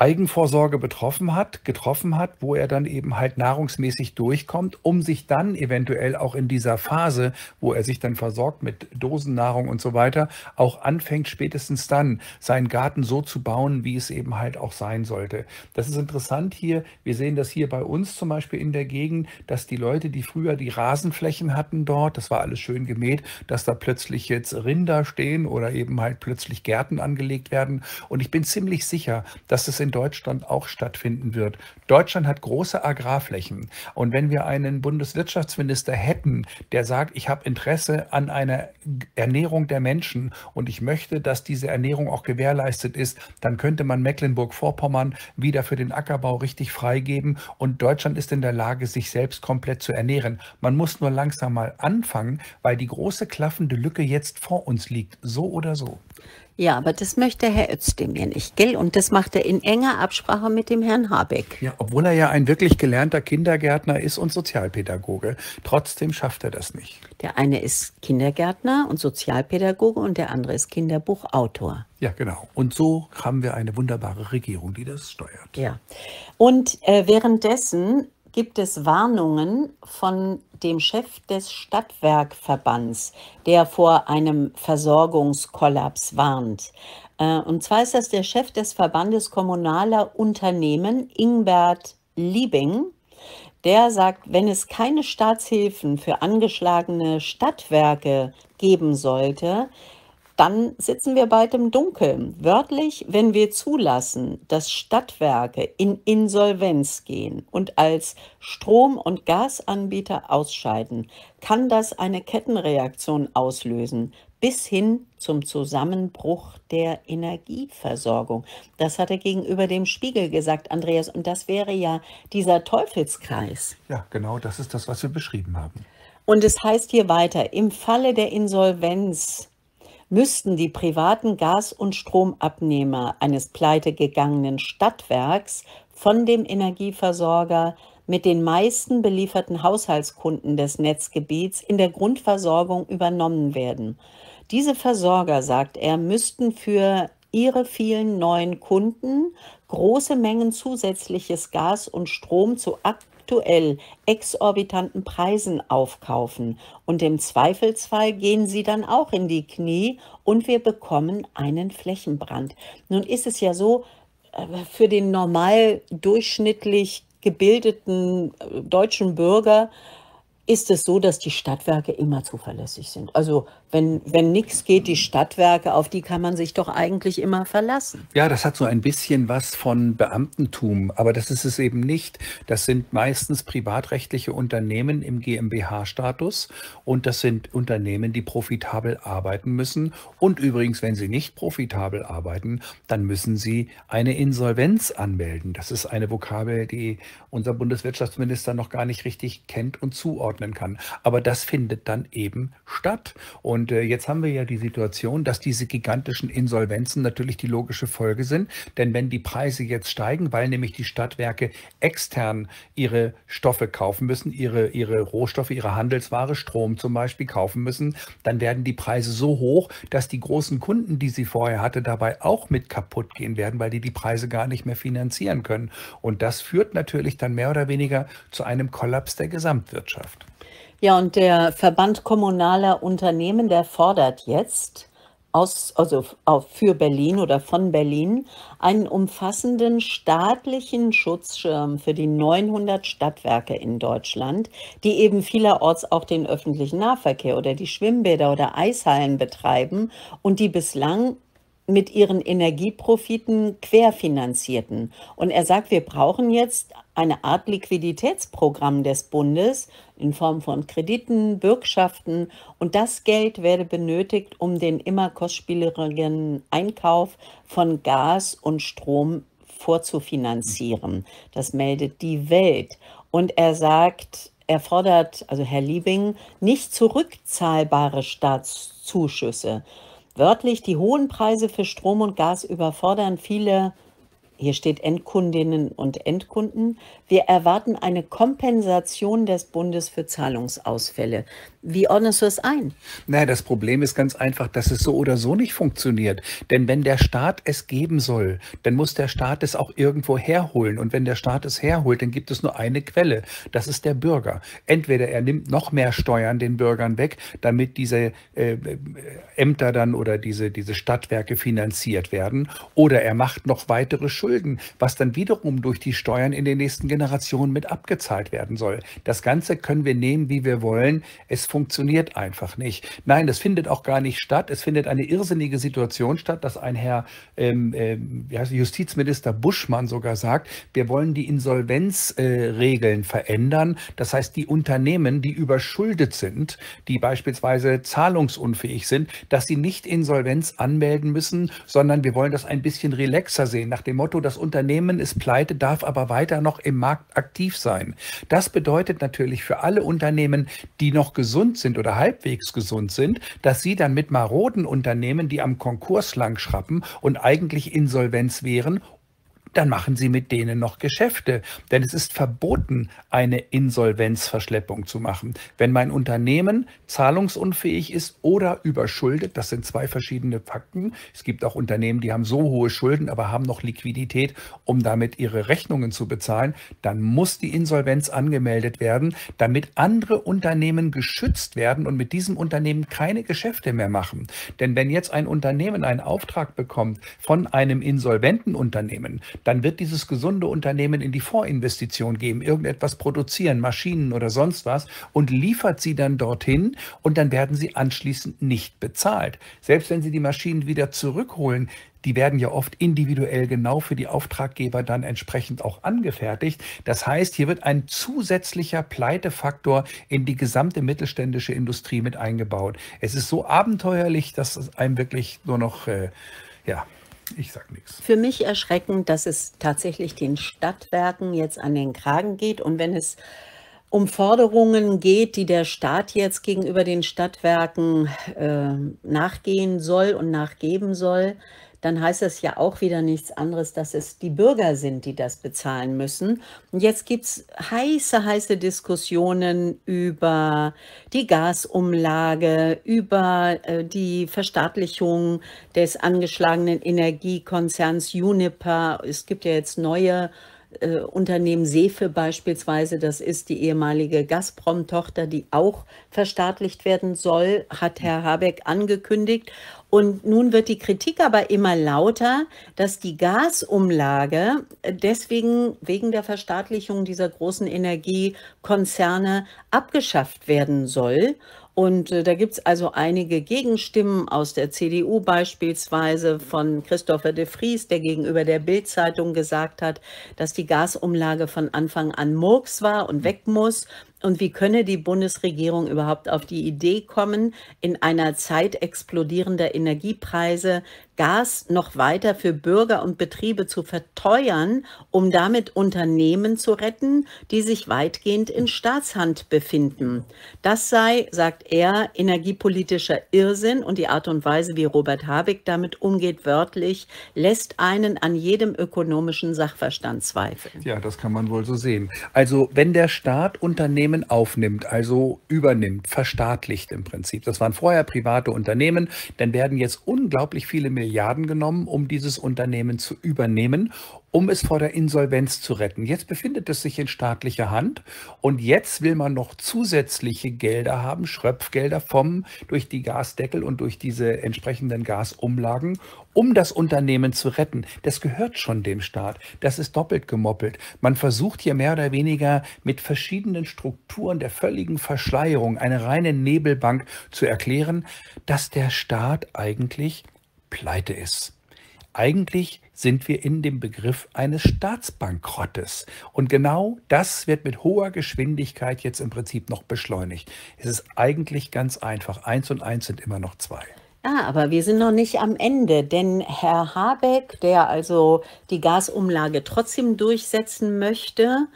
Eigenvorsorge betroffen hat, getroffen hat, wo er dann eben halt nahrungsmäßig durchkommt, um sich dann eventuell auch in dieser Phase, wo er sich dann versorgt mit Dosennahrung und so weiter, auch anfängt spätestens dann seinen Garten so zu bauen, wie es eben halt auch sein sollte. Das ist interessant hier. Wir sehen das hier bei uns zum Beispiel in der Gegend, dass die Leute, die früher die Rasenflächen hatten dort, das war alles schön gemäht, dass da plötzlich jetzt Rinder stehen oder eben halt plötzlich Gärten angelegt werden. Und ich bin ziemlich sicher, dass es in in Deutschland auch stattfinden wird. Deutschland hat große Agrarflächen. Und wenn wir einen Bundeswirtschaftsminister hätten, der sagt, ich habe Interesse an einer Ernährung der Menschen und ich möchte, dass diese Ernährung auch gewährleistet ist, dann könnte man Mecklenburg-Vorpommern wieder für den Ackerbau richtig freigeben. Und Deutschland ist in der Lage, sich selbst komplett zu ernähren. Man muss nur langsam mal anfangen, weil die große klaffende Lücke jetzt vor uns liegt, so oder so. Ja, aber das möchte Herr Özdemir nicht, gell? Und das macht er in enger Absprache mit dem Herrn Habeck. Ja, obwohl er ja ein wirklich gelernter Kindergärtner ist und Sozialpädagoge. Trotzdem schafft er das nicht. Der eine ist Kindergärtner und Sozialpädagoge und der andere ist Kinderbuchautor. Ja, genau. Und so haben wir eine wunderbare Regierung, die das steuert. Ja. Und äh, währenddessen gibt es Warnungen von dem Chef des Stadtwerkverbands, der vor einem Versorgungskollaps warnt. Äh, und zwar ist das der Chef des Verbandes kommunaler Unternehmen, Ingbert Liebing. Der sagt, wenn es keine Staatshilfen für angeschlagene Stadtwerke geben sollte, dann sitzen wir bald im Dunkeln. Wörtlich, wenn wir zulassen, dass Stadtwerke in Insolvenz gehen und als Strom- und Gasanbieter ausscheiden, kann das eine Kettenreaktion auslösen bis hin zum Zusammenbruch der Energieversorgung. Das hat er gegenüber dem Spiegel gesagt, Andreas. Und das wäre ja dieser Teufelskreis. Ja, genau, das ist das, was wir beschrieben haben. Und es heißt hier weiter, im Falle der Insolvenz müssten die privaten Gas- und Stromabnehmer eines pleitegegangenen Stadtwerks von dem Energieversorger mit den meisten belieferten Haushaltskunden des Netzgebiets in der Grundversorgung übernommen werden. Diese Versorger, sagt er, müssten für ihre vielen neuen Kunden große Mengen zusätzliches Gas und Strom zu aktuell exorbitanten Preisen aufkaufen und im Zweifelsfall gehen sie dann auch in die Knie und wir bekommen einen Flächenbrand. Nun ist es ja so, äh, für den normal durchschnittlich gebildeten äh, deutschen Bürger ist es so, dass die Stadtwerke immer zuverlässig sind. Also wenn, wenn nichts geht, die Stadtwerke, auf die kann man sich doch eigentlich immer verlassen. Ja, das hat so ein bisschen was von Beamtentum, aber das ist es eben nicht. Das sind meistens privatrechtliche Unternehmen im GmbH-Status und das sind Unternehmen, die profitabel arbeiten müssen. Und übrigens, wenn sie nicht profitabel arbeiten, dann müssen sie eine Insolvenz anmelden. Das ist eine Vokabel, die unser Bundeswirtschaftsminister noch gar nicht richtig kennt und zuordnen kann. Aber das findet dann eben statt. Und und äh, jetzt haben wir ja die Situation, dass diese gigantischen Insolvenzen natürlich die logische Folge sind. Denn wenn die Preise jetzt steigen, weil nämlich die Stadtwerke extern ihre Stoffe kaufen müssen, ihre, ihre Rohstoffe, ihre Handelsware, Strom zum Beispiel kaufen müssen, dann werden die Preise so hoch, dass die großen Kunden, die sie vorher hatte, dabei auch mit kaputt gehen werden, weil die die Preise gar nicht mehr finanzieren können. Und das führt natürlich dann mehr oder weniger zu einem Kollaps der Gesamtwirtschaft. Ja, und der Verband kommunaler Unternehmen, der fordert jetzt aus, also für Berlin oder von Berlin einen umfassenden staatlichen Schutzschirm für die 900 Stadtwerke in Deutschland, die eben vielerorts auch den öffentlichen Nahverkehr oder die Schwimmbäder oder Eishallen betreiben und die bislang mit ihren Energieprofiten querfinanzierten. Und er sagt, wir brauchen jetzt eine Art Liquiditätsprogramm des Bundes in Form von Krediten, Bürgschaften. Und das Geld werde benötigt, um den immer kostspieligeren Einkauf von Gas und Strom vorzufinanzieren. Das meldet die Welt. Und er sagt, er fordert, also Herr Liebing, nicht zurückzahlbare Staatszuschüsse, Wörtlich, die hohen Preise für Strom und Gas überfordern viele hier steht Endkundinnen und Endkunden. Wir erwarten eine Kompensation des Bundes für Zahlungsausfälle. Wie ordnest du es ein? Naja, das Problem ist ganz einfach, dass es so oder so nicht funktioniert. Denn wenn der Staat es geben soll, dann muss der Staat es auch irgendwo herholen. Und wenn der Staat es herholt, dann gibt es nur eine Quelle. Das ist der Bürger. Entweder er nimmt noch mehr Steuern den Bürgern weg, damit diese äh, äh Ämter dann oder diese, diese Stadtwerke finanziert werden, oder er macht noch weitere Schulden. Schulden, was dann wiederum durch die Steuern in den nächsten Generationen mit abgezahlt werden soll. Das Ganze können wir nehmen, wie wir wollen. Es funktioniert einfach nicht. Nein, das findet auch gar nicht statt. Es findet eine irrsinnige Situation statt, dass ein Herr ähm, äh, Justizminister Buschmann sogar sagt, wir wollen die Insolvenzregeln äh, verändern. Das heißt, die Unternehmen, die überschuldet sind, die beispielsweise zahlungsunfähig sind, dass sie nicht Insolvenz anmelden müssen, sondern wir wollen das ein bisschen relaxer sehen, nach dem Motto, Motto, das Unternehmen ist pleite, darf aber weiter noch im Markt aktiv sein. Das bedeutet natürlich für alle Unternehmen, die noch gesund sind oder halbwegs gesund sind, dass sie dann mit maroden Unternehmen, die am Konkurs langschrappen und eigentlich insolvenz wären, dann machen Sie mit denen noch Geschäfte. Denn es ist verboten, eine Insolvenzverschleppung zu machen. Wenn mein Unternehmen zahlungsunfähig ist oder überschuldet, das sind zwei verschiedene Fakten. Es gibt auch Unternehmen, die haben so hohe Schulden, aber haben noch Liquidität, um damit ihre Rechnungen zu bezahlen, dann muss die Insolvenz angemeldet werden, damit andere Unternehmen geschützt werden und mit diesem Unternehmen keine Geschäfte mehr machen. Denn wenn jetzt ein Unternehmen einen Auftrag bekommt von einem insolventen Unternehmen, dann wird dieses gesunde Unternehmen in die Vorinvestition geben, irgendetwas produzieren, Maschinen oder sonst was und liefert sie dann dorthin und dann werden sie anschließend nicht bezahlt. Selbst wenn sie die Maschinen wieder zurückholen, die werden ja oft individuell genau für die Auftraggeber dann entsprechend auch angefertigt. Das heißt, hier wird ein zusätzlicher Pleitefaktor in die gesamte mittelständische Industrie mit eingebaut. Es ist so abenteuerlich, dass es einem wirklich nur noch, äh, ja, ich sag nichts. Für mich erschreckend, dass es tatsächlich den Stadtwerken jetzt an den Kragen geht. Und wenn es um Forderungen geht, die der Staat jetzt gegenüber den Stadtwerken äh, nachgehen soll und nachgeben soll, dann heißt das ja auch wieder nichts anderes, dass es die Bürger sind, die das bezahlen müssen. Und jetzt gibt es heiße, heiße Diskussionen über die Gasumlage, über äh, die Verstaatlichung des angeschlagenen Energiekonzerns Uniper. Es gibt ja jetzt neue äh, Unternehmen Sefe beispielsweise, das ist die ehemalige Gazprom-Tochter, die auch verstaatlicht werden soll, hat Herr Habeck angekündigt. Und nun wird die Kritik aber immer lauter, dass die Gasumlage äh, deswegen wegen der Verstaatlichung dieser großen Energiekonzerne abgeschafft werden soll. Und äh, da gibt es also einige Gegenstimmen aus der CDU beispielsweise von Christopher de Vries, der gegenüber der Bild-Zeitung gesagt hat, dass die Gasumlage von Anfang an Murks war und weg muss. Und wie könne die Bundesregierung überhaupt auf die Idee kommen, in einer Zeit explodierender Energiepreise Gas noch weiter für Bürger und Betriebe zu verteuern, um damit Unternehmen zu retten, die sich weitgehend in Staatshand befinden? Das sei, sagt er, energiepolitischer Irrsinn und die Art und Weise, wie Robert Habeck damit umgeht, wörtlich, lässt einen an jedem ökonomischen Sachverstand zweifeln. Ja, das kann man wohl so sehen. Also wenn der Staat Unternehmen Unternehmen aufnimmt, also übernimmt, verstaatlicht im Prinzip. Das waren vorher private Unternehmen, dann werden jetzt unglaublich viele Milliarden genommen, um dieses Unternehmen zu übernehmen um es vor der Insolvenz zu retten. Jetzt befindet es sich in staatlicher Hand und jetzt will man noch zusätzliche Gelder haben, Schröpfgelder vom durch die Gasdeckel und durch diese entsprechenden Gasumlagen, um das Unternehmen zu retten. Das gehört schon dem Staat. Das ist doppelt gemoppelt. Man versucht hier mehr oder weniger mit verschiedenen Strukturen der völligen Verschleierung, eine reine Nebelbank, zu erklären, dass der Staat eigentlich pleite ist. Eigentlich sind wir in dem Begriff eines Staatsbankrottes. Und genau das wird mit hoher Geschwindigkeit jetzt im Prinzip noch beschleunigt. Es ist eigentlich ganz einfach. Eins und eins sind immer noch zwei. Ja, ah, aber wir sind noch nicht am Ende, denn Herr Habeck, der also die Gasumlage trotzdem durchsetzen möchte,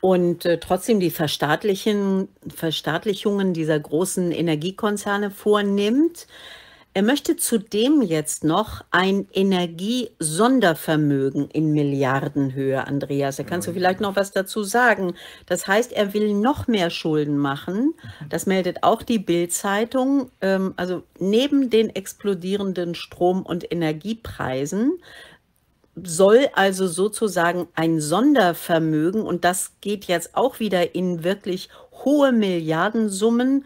und äh, trotzdem die Verstaatlichen, Verstaatlichungen dieser großen Energiekonzerne vornimmt, er möchte zudem jetzt noch ein Energiesondervermögen in Milliardenhöhe, Andreas. Da kannst du vielleicht noch was dazu sagen. Das heißt, er will noch mehr Schulden machen. Mhm. Das meldet auch die Bild-Zeitung. Ähm, also neben den explodierenden Strom- und Energiepreisen soll also sozusagen ein Sondervermögen, und das geht jetzt auch wieder in wirklich hohe Milliardensummen,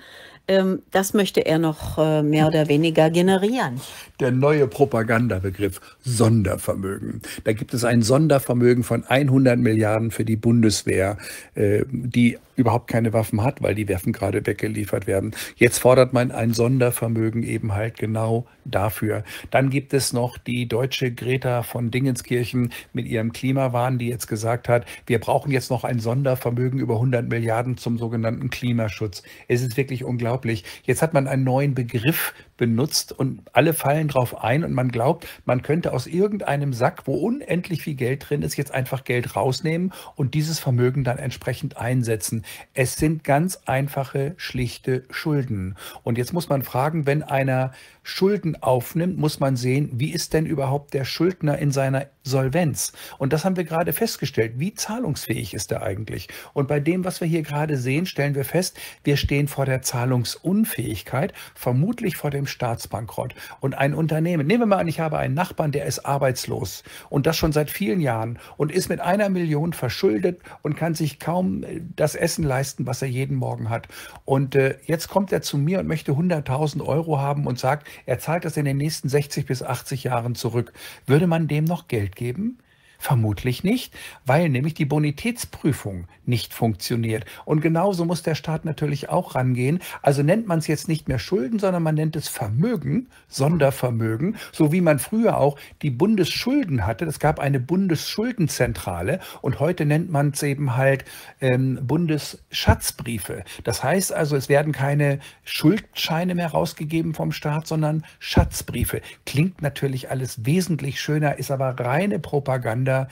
ähm, das möchte er noch äh, mehr oder weniger generieren. Der neue Propagandabegriff Sondervermögen. Da gibt es ein Sondervermögen von 100 Milliarden für die Bundeswehr, äh, die überhaupt keine Waffen hat, weil die Waffen gerade weggeliefert werden. Jetzt fordert man ein Sondervermögen eben halt genau dafür. Dann gibt es noch die deutsche Greta von Dingenskirchen mit ihrem Klimawahn, die jetzt gesagt hat, wir brauchen jetzt noch ein Sondervermögen über 100 Milliarden zum sogenannten Klimaschutz. Es ist wirklich unglaublich. Jetzt hat man einen neuen Begriff benutzt und alle fallen drauf ein und man glaubt, man könnte aus irgendeinem Sack, wo unendlich viel Geld drin ist, jetzt einfach Geld rausnehmen und dieses Vermögen dann entsprechend einsetzen. Es sind ganz einfache, schlichte Schulden. Und jetzt muss man fragen, wenn einer Schulden aufnimmt, muss man sehen, wie ist denn überhaupt der Schuldner in seiner Solvenz? Und das haben wir gerade festgestellt. Wie zahlungsfähig ist er eigentlich? Und bei dem, was wir hier gerade sehen, stellen wir fest, wir stehen vor der Zahlungsunfähigkeit, vermutlich vor dem Staatsbankrott. Und ein Unternehmen, nehmen wir mal an, ich habe einen Nachbarn, der ist arbeitslos und das schon seit vielen Jahren und ist mit einer Million verschuldet und kann sich kaum äh, das Essen leisten, was er jeden Morgen hat. Und äh, jetzt kommt er zu mir und möchte 100.000 Euro haben und sagt, er zahlt das in den nächsten 60 bis 80 Jahren zurück. Würde man dem noch Geld geben? Vermutlich nicht, weil nämlich die Bonitätsprüfung nicht funktioniert. Und genauso muss der Staat natürlich auch rangehen. Also nennt man es jetzt nicht mehr Schulden, sondern man nennt es Vermögen, Sondervermögen, so wie man früher auch die Bundesschulden hatte. Es gab eine Bundesschuldenzentrale und heute nennt man es eben halt ähm, Bundesschatzbriefe. Das heißt also, es werden keine Schuldscheine mehr rausgegeben vom Staat, sondern Schatzbriefe. Klingt natürlich alles wesentlich schöner, ist aber reine Propaganda Länder.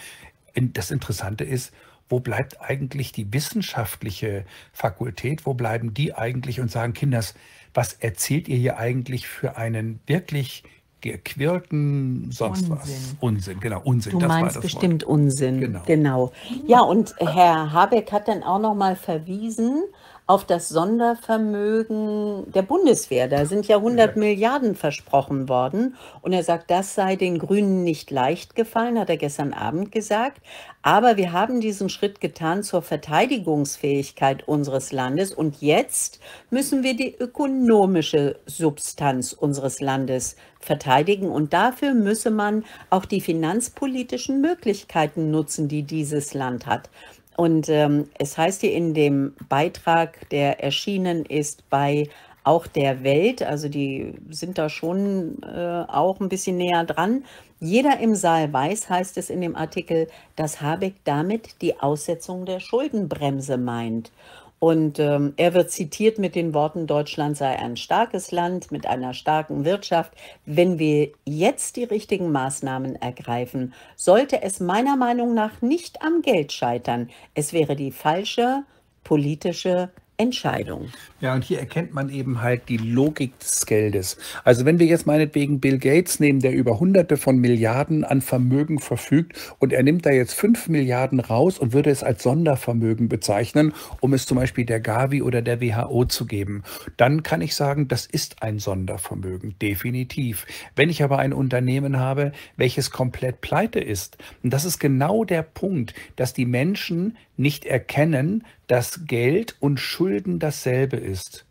Das Interessante ist, wo bleibt eigentlich die wissenschaftliche Fakultät? Wo bleiben die eigentlich und sagen, Kinders, was erzählt ihr hier eigentlich für einen wirklich gequirlten, sonst Unsinn. was. Unsinn, genau, Unsinn. Du das meinst bestimmt Wort. Unsinn, genau. genau. Ja, und Herr Habeck hat dann auch noch mal verwiesen auf das Sondervermögen der Bundeswehr. Da sind ja 100 ja. Milliarden versprochen worden. Und er sagt, das sei den Grünen nicht leicht gefallen, hat er gestern Abend gesagt. Aber wir haben diesen Schritt getan zur Verteidigungsfähigkeit unseres Landes. Und jetzt müssen wir die ökonomische Substanz unseres Landes verteidigen. Und dafür müsse man auch die finanzpolitischen Möglichkeiten nutzen, die dieses Land hat. Und ähm, es heißt hier in dem Beitrag, der erschienen ist bei auch der Welt, also die sind da schon äh, auch ein bisschen näher dran. Jeder im Saal weiß, heißt es in dem Artikel, dass Habeck damit die Aussetzung der Schuldenbremse meint. Und ähm, er wird zitiert mit den Worten, Deutschland sei ein starkes Land mit einer starken Wirtschaft. Wenn wir jetzt die richtigen Maßnahmen ergreifen, sollte es meiner Meinung nach nicht am Geld scheitern. Es wäre die falsche politische Entscheidung. Ja, und hier erkennt man eben halt die Logik des Geldes. Also wenn wir jetzt meinetwegen Bill Gates nehmen, der über Hunderte von Milliarden an Vermögen verfügt und er nimmt da jetzt fünf Milliarden raus und würde es als Sondervermögen bezeichnen, um es zum Beispiel der Gavi oder der WHO zu geben, dann kann ich sagen, das ist ein Sondervermögen, definitiv. Wenn ich aber ein Unternehmen habe, welches komplett pleite ist, und das ist genau der Punkt, dass die Menschen nicht erkennen, dass Geld und Schulden dasselbe ist.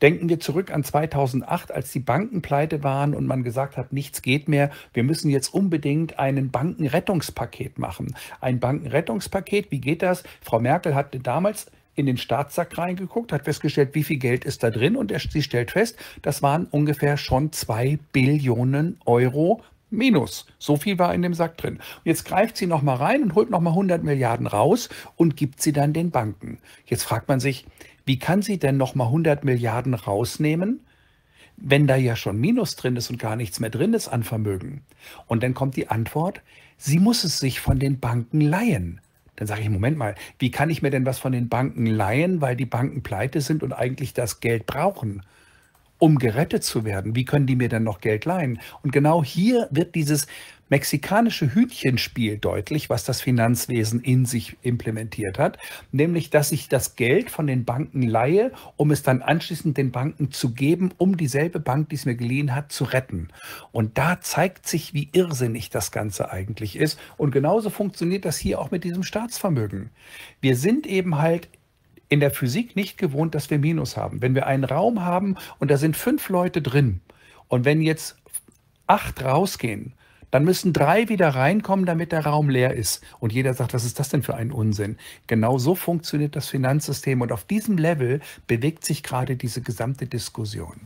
Denken wir zurück an 2008, als die Banken pleite waren und man gesagt hat, nichts geht mehr, wir müssen jetzt unbedingt einen Bankenrettungspaket machen. Ein Bankenrettungspaket, wie geht das? Frau Merkel hatte damals in den Staatssack reingeguckt, hat festgestellt, wie viel Geld ist da drin und er, sie stellt fest, das waren ungefähr schon 2 Billionen Euro Minus. So viel war in dem Sack drin. jetzt greift sie nochmal rein und holt nochmal 100 Milliarden raus und gibt sie dann den Banken. Jetzt fragt man sich, wie kann sie denn nochmal 100 Milliarden rausnehmen, wenn da ja schon Minus drin ist und gar nichts mehr drin ist an Vermögen? Und dann kommt die Antwort, sie muss es sich von den Banken leihen. Dann sage ich, Moment mal, wie kann ich mir denn was von den Banken leihen, weil die Banken pleite sind und eigentlich das Geld brauchen? um gerettet zu werden. Wie können die mir denn noch Geld leihen? Und genau hier wird dieses mexikanische Hütchenspiel deutlich, was das Finanzwesen in sich implementiert hat, nämlich dass ich das Geld von den Banken leihe, um es dann anschließend den Banken zu geben, um dieselbe Bank, die es mir geliehen hat, zu retten. Und da zeigt sich, wie irrsinnig das Ganze eigentlich ist. Und genauso funktioniert das hier auch mit diesem Staatsvermögen. Wir sind eben halt in der Physik nicht gewohnt, dass wir Minus haben. Wenn wir einen Raum haben und da sind fünf Leute drin und wenn jetzt acht rausgehen, dann müssen drei wieder reinkommen, damit der Raum leer ist. Und jeder sagt, was ist das denn für ein Unsinn? Genau so funktioniert das Finanzsystem und auf diesem Level bewegt sich gerade diese gesamte Diskussion.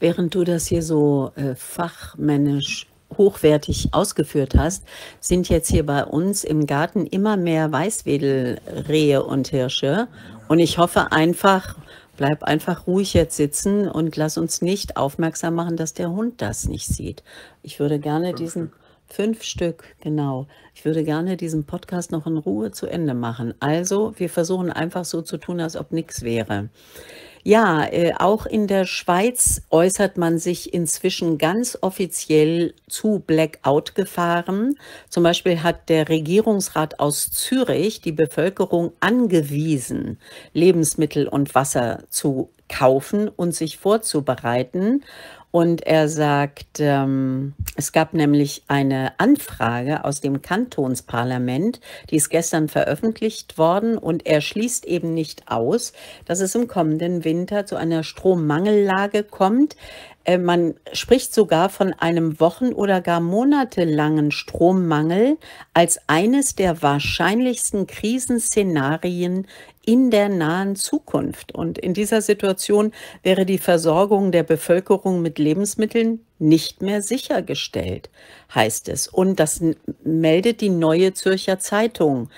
Während du das hier so äh, fachmännisch hochwertig ausgeführt hast, sind jetzt hier bei uns im Garten immer mehr Weißwedelrehe und Hirsche. Und ich hoffe einfach, bleib einfach ruhig jetzt sitzen und lass uns nicht aufmerksam machen, dass der Hund das nicht sieht. Ich würde gerne fünf diesen Stück. fünf Stück, genau. Ich würde gerne diesen Podcast noch in Ruhe zu Ende machen. Also, wir versuchen einfach so zu tun, als ob nichts wäre. Ja, äh, auch in der Schweiz äußert man sich inzwischen ganz offiziell zu Blackout-Gefahren. Zum Beispiel hat der Regierungsrat aus Zürich die Bevölkerung angewiesen, Lebensmittel und Wasser zu kaufen und sich vorzubereiten. Und er sagt, ähm, es gab nämlich eine Anfrage aus dem Kantonsparlament, die ist gestern veröffentlicht worden. Und er schließt eben nicht aus, dass es im kommenden Winter zu einer Strommangellage kommt. Äh, man spricht sogar von einem wochen- oder gar monatelangen Strommangel als eines der wahrscheinlichsten Krisenszenarien in der nahen Zukunft. Und in dieser Situation wäre die Versorgung der Bevölkerung mit Lebensmitteln nicht mehr sichergestellt, heißt es. Und das meldet die neue Zürcher Zeitung.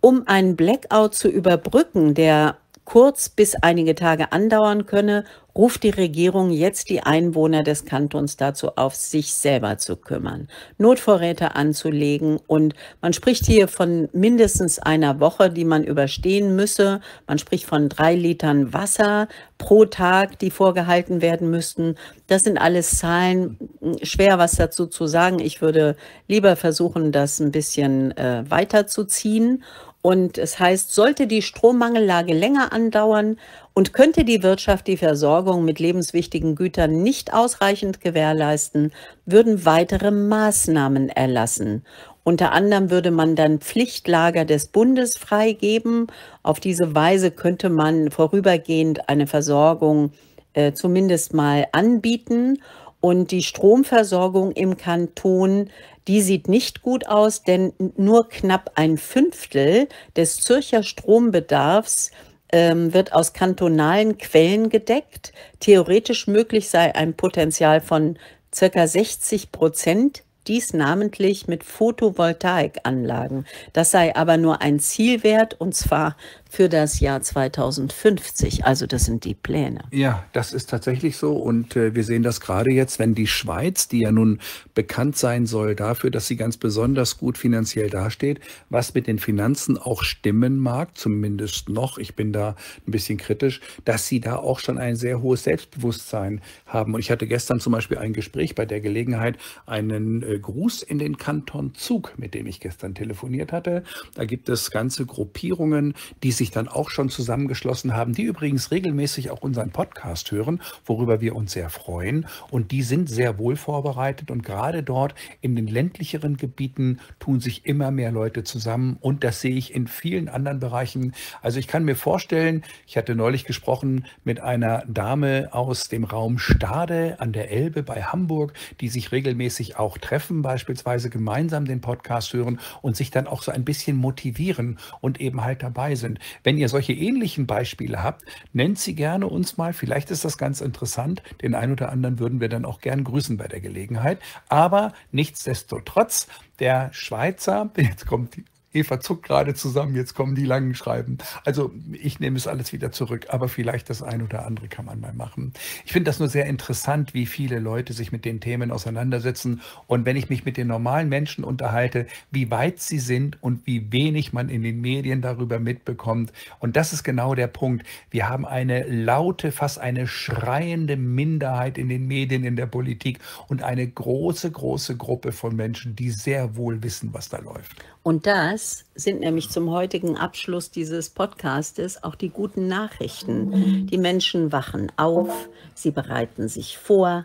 Um einen Blackout zu überbrücken, der kurz bis einige Tage andauern könne, ruft die Regierung jetzt die Einwohner des Kantons dazu auf, sich selber zu kümmern, Notvorräte anzulegen. Und man spricht hier von mindestens einer Woche, die man überstehen müsse. Man spricht von drei Litern Wasser pro Tag, die vorgehalten werden müssten. Das sind alles Zahlen, schwer was dazu zu sagen. Ich würde lieber versuchen, das ein bisschen äh, weiterzuziehen. Und es heißt, sollte die Strommangellage länger andauern und könnte die Wirtschaft die Versorgung mit lebenswichtigen Gütern nicht ausreichend gewährleisten, würden weitere Maßnahmen erlassen. Unter anderem würde man dann Pflichtlager des Bundes freigeben. Auf diese Weise könnte man vorübergehend eine Versorgung äh, zumindest mal anbieten. Und die Stromversorgung im Kanton, die sieht nicht gut aus, denn nur knapp ein Fünftel des Zürcher Strombedarfs ähm, wird aus kantonalen Quellen gedeckt. Theoretisch möglich sei ein Potenzial von circa 60 Prozent dies namentlich mit Photovoltaikanlagen. Das sei aber nur ein Zielwert und zwar für das Jahr 2050. Also das sind die Pläne. Ja, das ist tatsächlich so. Und äh, wir sehen das gerade jetzt, wenn die Schweiz, die ja nun bekannt sein soll dafür, dass sie ganz besonders gut finanziell dasteht, was mit den Finanzen auch stimmen mag, zumindest noch, ich bin da ein bisschen kritisch, dass sie da auch schon ein sehr hohes Selbstbewusstsein haben. Und ich hatte gestern zum Beispiel ein Gespräch bei der Gelegenheit, einen äh, Gruß in den Kanton Zug, mit dem ich gestern telefoniert hatte. Da gibt es ganze Gruppierungen, die sich dann auch schon zusammengeschlossen haben, die übrigens regelmäßig auch unseren Podcast hören, worüber wir uns sehr freuen. Und die sind sehr wohl vorbereitet und gerade dort in den ländlicheren Gebieten tun sich immer mehr Leute zusammen und das sehe ich in vielen anderen Bereichen. Also ich kann mir vorstellen, ich hatte neulich gesprochen mit einer Dame aus dem Raum Stade an der Elbe bei Hamburg, die sich regelmäßig auch treffen, beispielsweise gemeinsam den Podcast hören und sich dann auch so ein bisschen motivieren und eben halt dabei sind. Wenn ihr solche ähnlichen Beispiele habt, nennt sie gerne uns mal. Vielleicht ist das ganz interessant. Den einen oder anderen würden wir dann auch gern grüßen bei der Gelegenheit. Aber nichtsdestotrotz, der Schweizer, *laughs* jetzt kommt die Eva zuckt gerade zusammen, jetzt kommen die langen Schreiben. Also ich nehme es alles wieder zurück, aber vielleicht das ein oder andere kann man mal machen. Ich finde das nur sehr interessant, wie viele Leute sich mit den Themen auseinandersetzen und wenn ich mich mit den normalen Menschen unterhalte, wie weit sie sind und wie wenig man in den Medien darüber mitbekommt. Und das ist genau der Punkt. Wir haben eine laute, fast eine schreiende Minderheit in den Medien, in der Politik und eine große, große Gruppe von Menschen, die sehr wohl wissen, was da läuft. Und das sind nämlich zum heutigen Abschluss dieses Podcastes auch die guten Nachrichten. Die Menschen wachen auf, sie bereiten sich vor,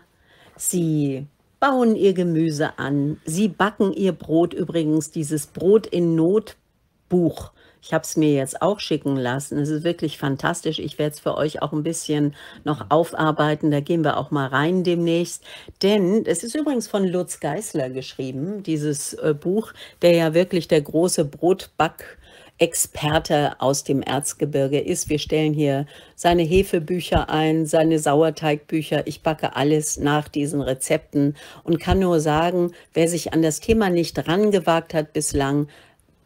sie bauen ihr Gemüse an, sie backen ihr Brot übrigens, dieses Brot in Not Buch ich habe es mir jetzt auch schicken lassen. Es ist wirklich fantastisch. Ich werde es für euch auch ein bisschen noch aufarbeiten. Da gehen wir auch mal rein demnächst. Denn es ist übrigens von Lutz Geißler geschrieben, dieses äh, Buch, der ja wirklich der große Brotback- Experte aus dem Erzgebirge ist. Wir stellen hier seine Hefebücher ein, seine Sauerteigbücher. Ich backe alles nach diesen Rezepten und kann nur sagen, wer sich an das Thema nicht rangewagt hat bislang,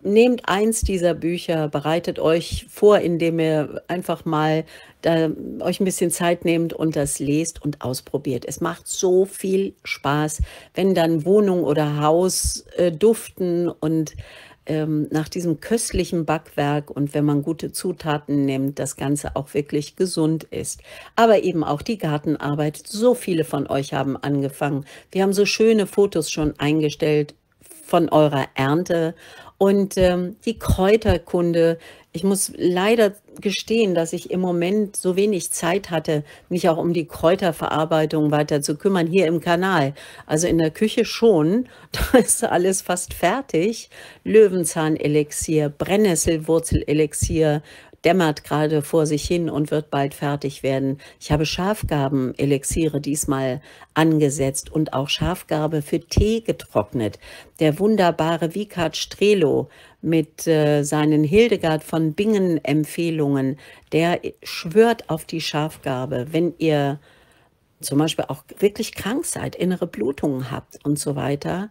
nehmt eins dieser Bücher, bereitet euch vor, indem ihr einfach mal da, euch ein bisschen Zeit nehmt und das lest und ausprobiert. Es macht so viel Spaß, wenn dann Wohnung oder Haus äh, duften und ähm, nach diesem köstlichen Backwerk und wenn man gute Zutaten nimmt, das Ganze auch wirklich gesund ist. Aber eben auch die Gartenarbeit. So viele von euch haben angefangen. Wir haben so schöne Fotos schon eingestellt von eurer Ernte und ähm, die Kräuterkunde, ich muss leider gestehen, dass ich im Moment so wenig Zeit hatte, mich auch um die Kräuterverarbeitung weiter zu kümmern, hier im Kanal. Also in der Küche schon, *laughs* da ist alles fast fertig. Löwenzahnelixier, Brennnesselwurzelelixier, dämmert gerade vor sich hin und wird bald fertig werden. Ich habe Schafgarben-Elixiere diesmal angesetzt und auch Schafgarbe für Tee getrocknet. Der wunderbare Vikard Strelo mit äh, seinen Hildegard von Bingen-Empfehlungen, der schwört auf die Schafgarbe. Wenn ihr zum Beispiel auch wirklich krank seid, innere Blutungen habt und so weiter,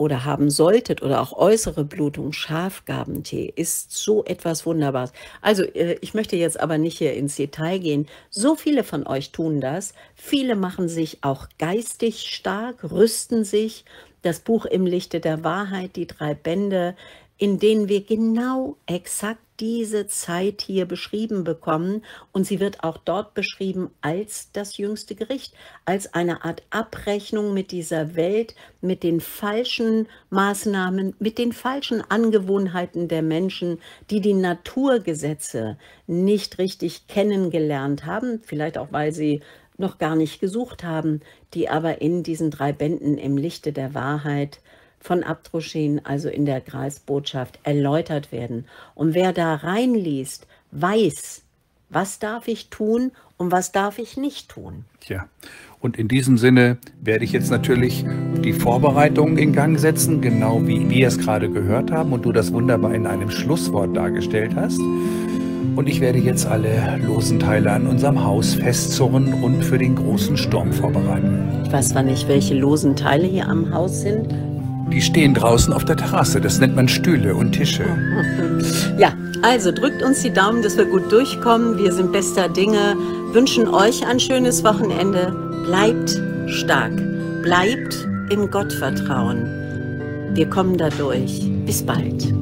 oder haben solltet oder auch äußere Blutung, Schafgabentee ist so etwas Wunderbares. Also äh, ich möchte jetzt aber nicht hier ins Detail gehen. So viele von euch tun das. Viele machen sich auch geistig stark, rüsten sich. Das Buch Im Lichte der Wahrheit, die drei Bände, in denen wir genau exakt diese Zeit hier beschrieben bekommen und sie wird auch dort beschrieben als das jüngste Gericht, als eine Art Abrechnung mit dieser Welt, mit den falschen Maßnahmen, mit den falschen Angewohnheiten der Menschen, die die Naturgesetze nicht richtig kennengelernt haben, vielleicht auch weil sie noch gar nicht gesucht haben, die aber in diesen drei Bänden im Lichte der Wahrheit von Abtruschin, also in der Kreisbotschaft, erläutert werden. Und wer da reinliest, weiß, was darf ich tun und was darf ich nicht tun. Tja, und in diesem Sinne werde ich jetzt natürlich die Vorbereitungen in Gang setzen, genau wie wir es gerade gehört haben und du das wunderbar in einem Schlusswort dargestellt hast. Und ich werde jetzt alle losen Teile an unserem Haus festzurren und für den großen Sturm vorbereiten. Ich weiß zwar nicht, welche losen Teile hier am Haus sind, die stehen draußen auf der Terrasse. Das nennt man Stühle und Tische. Ja, also drückt uns die Daumen, dass wir gut durchkommen. Wir sind bester Dinge. Wünschen euch ein schönes Wochenende. Bleibt stark. Bleibt im Gottvertrauen. Wir kommen da durch. Bis bald.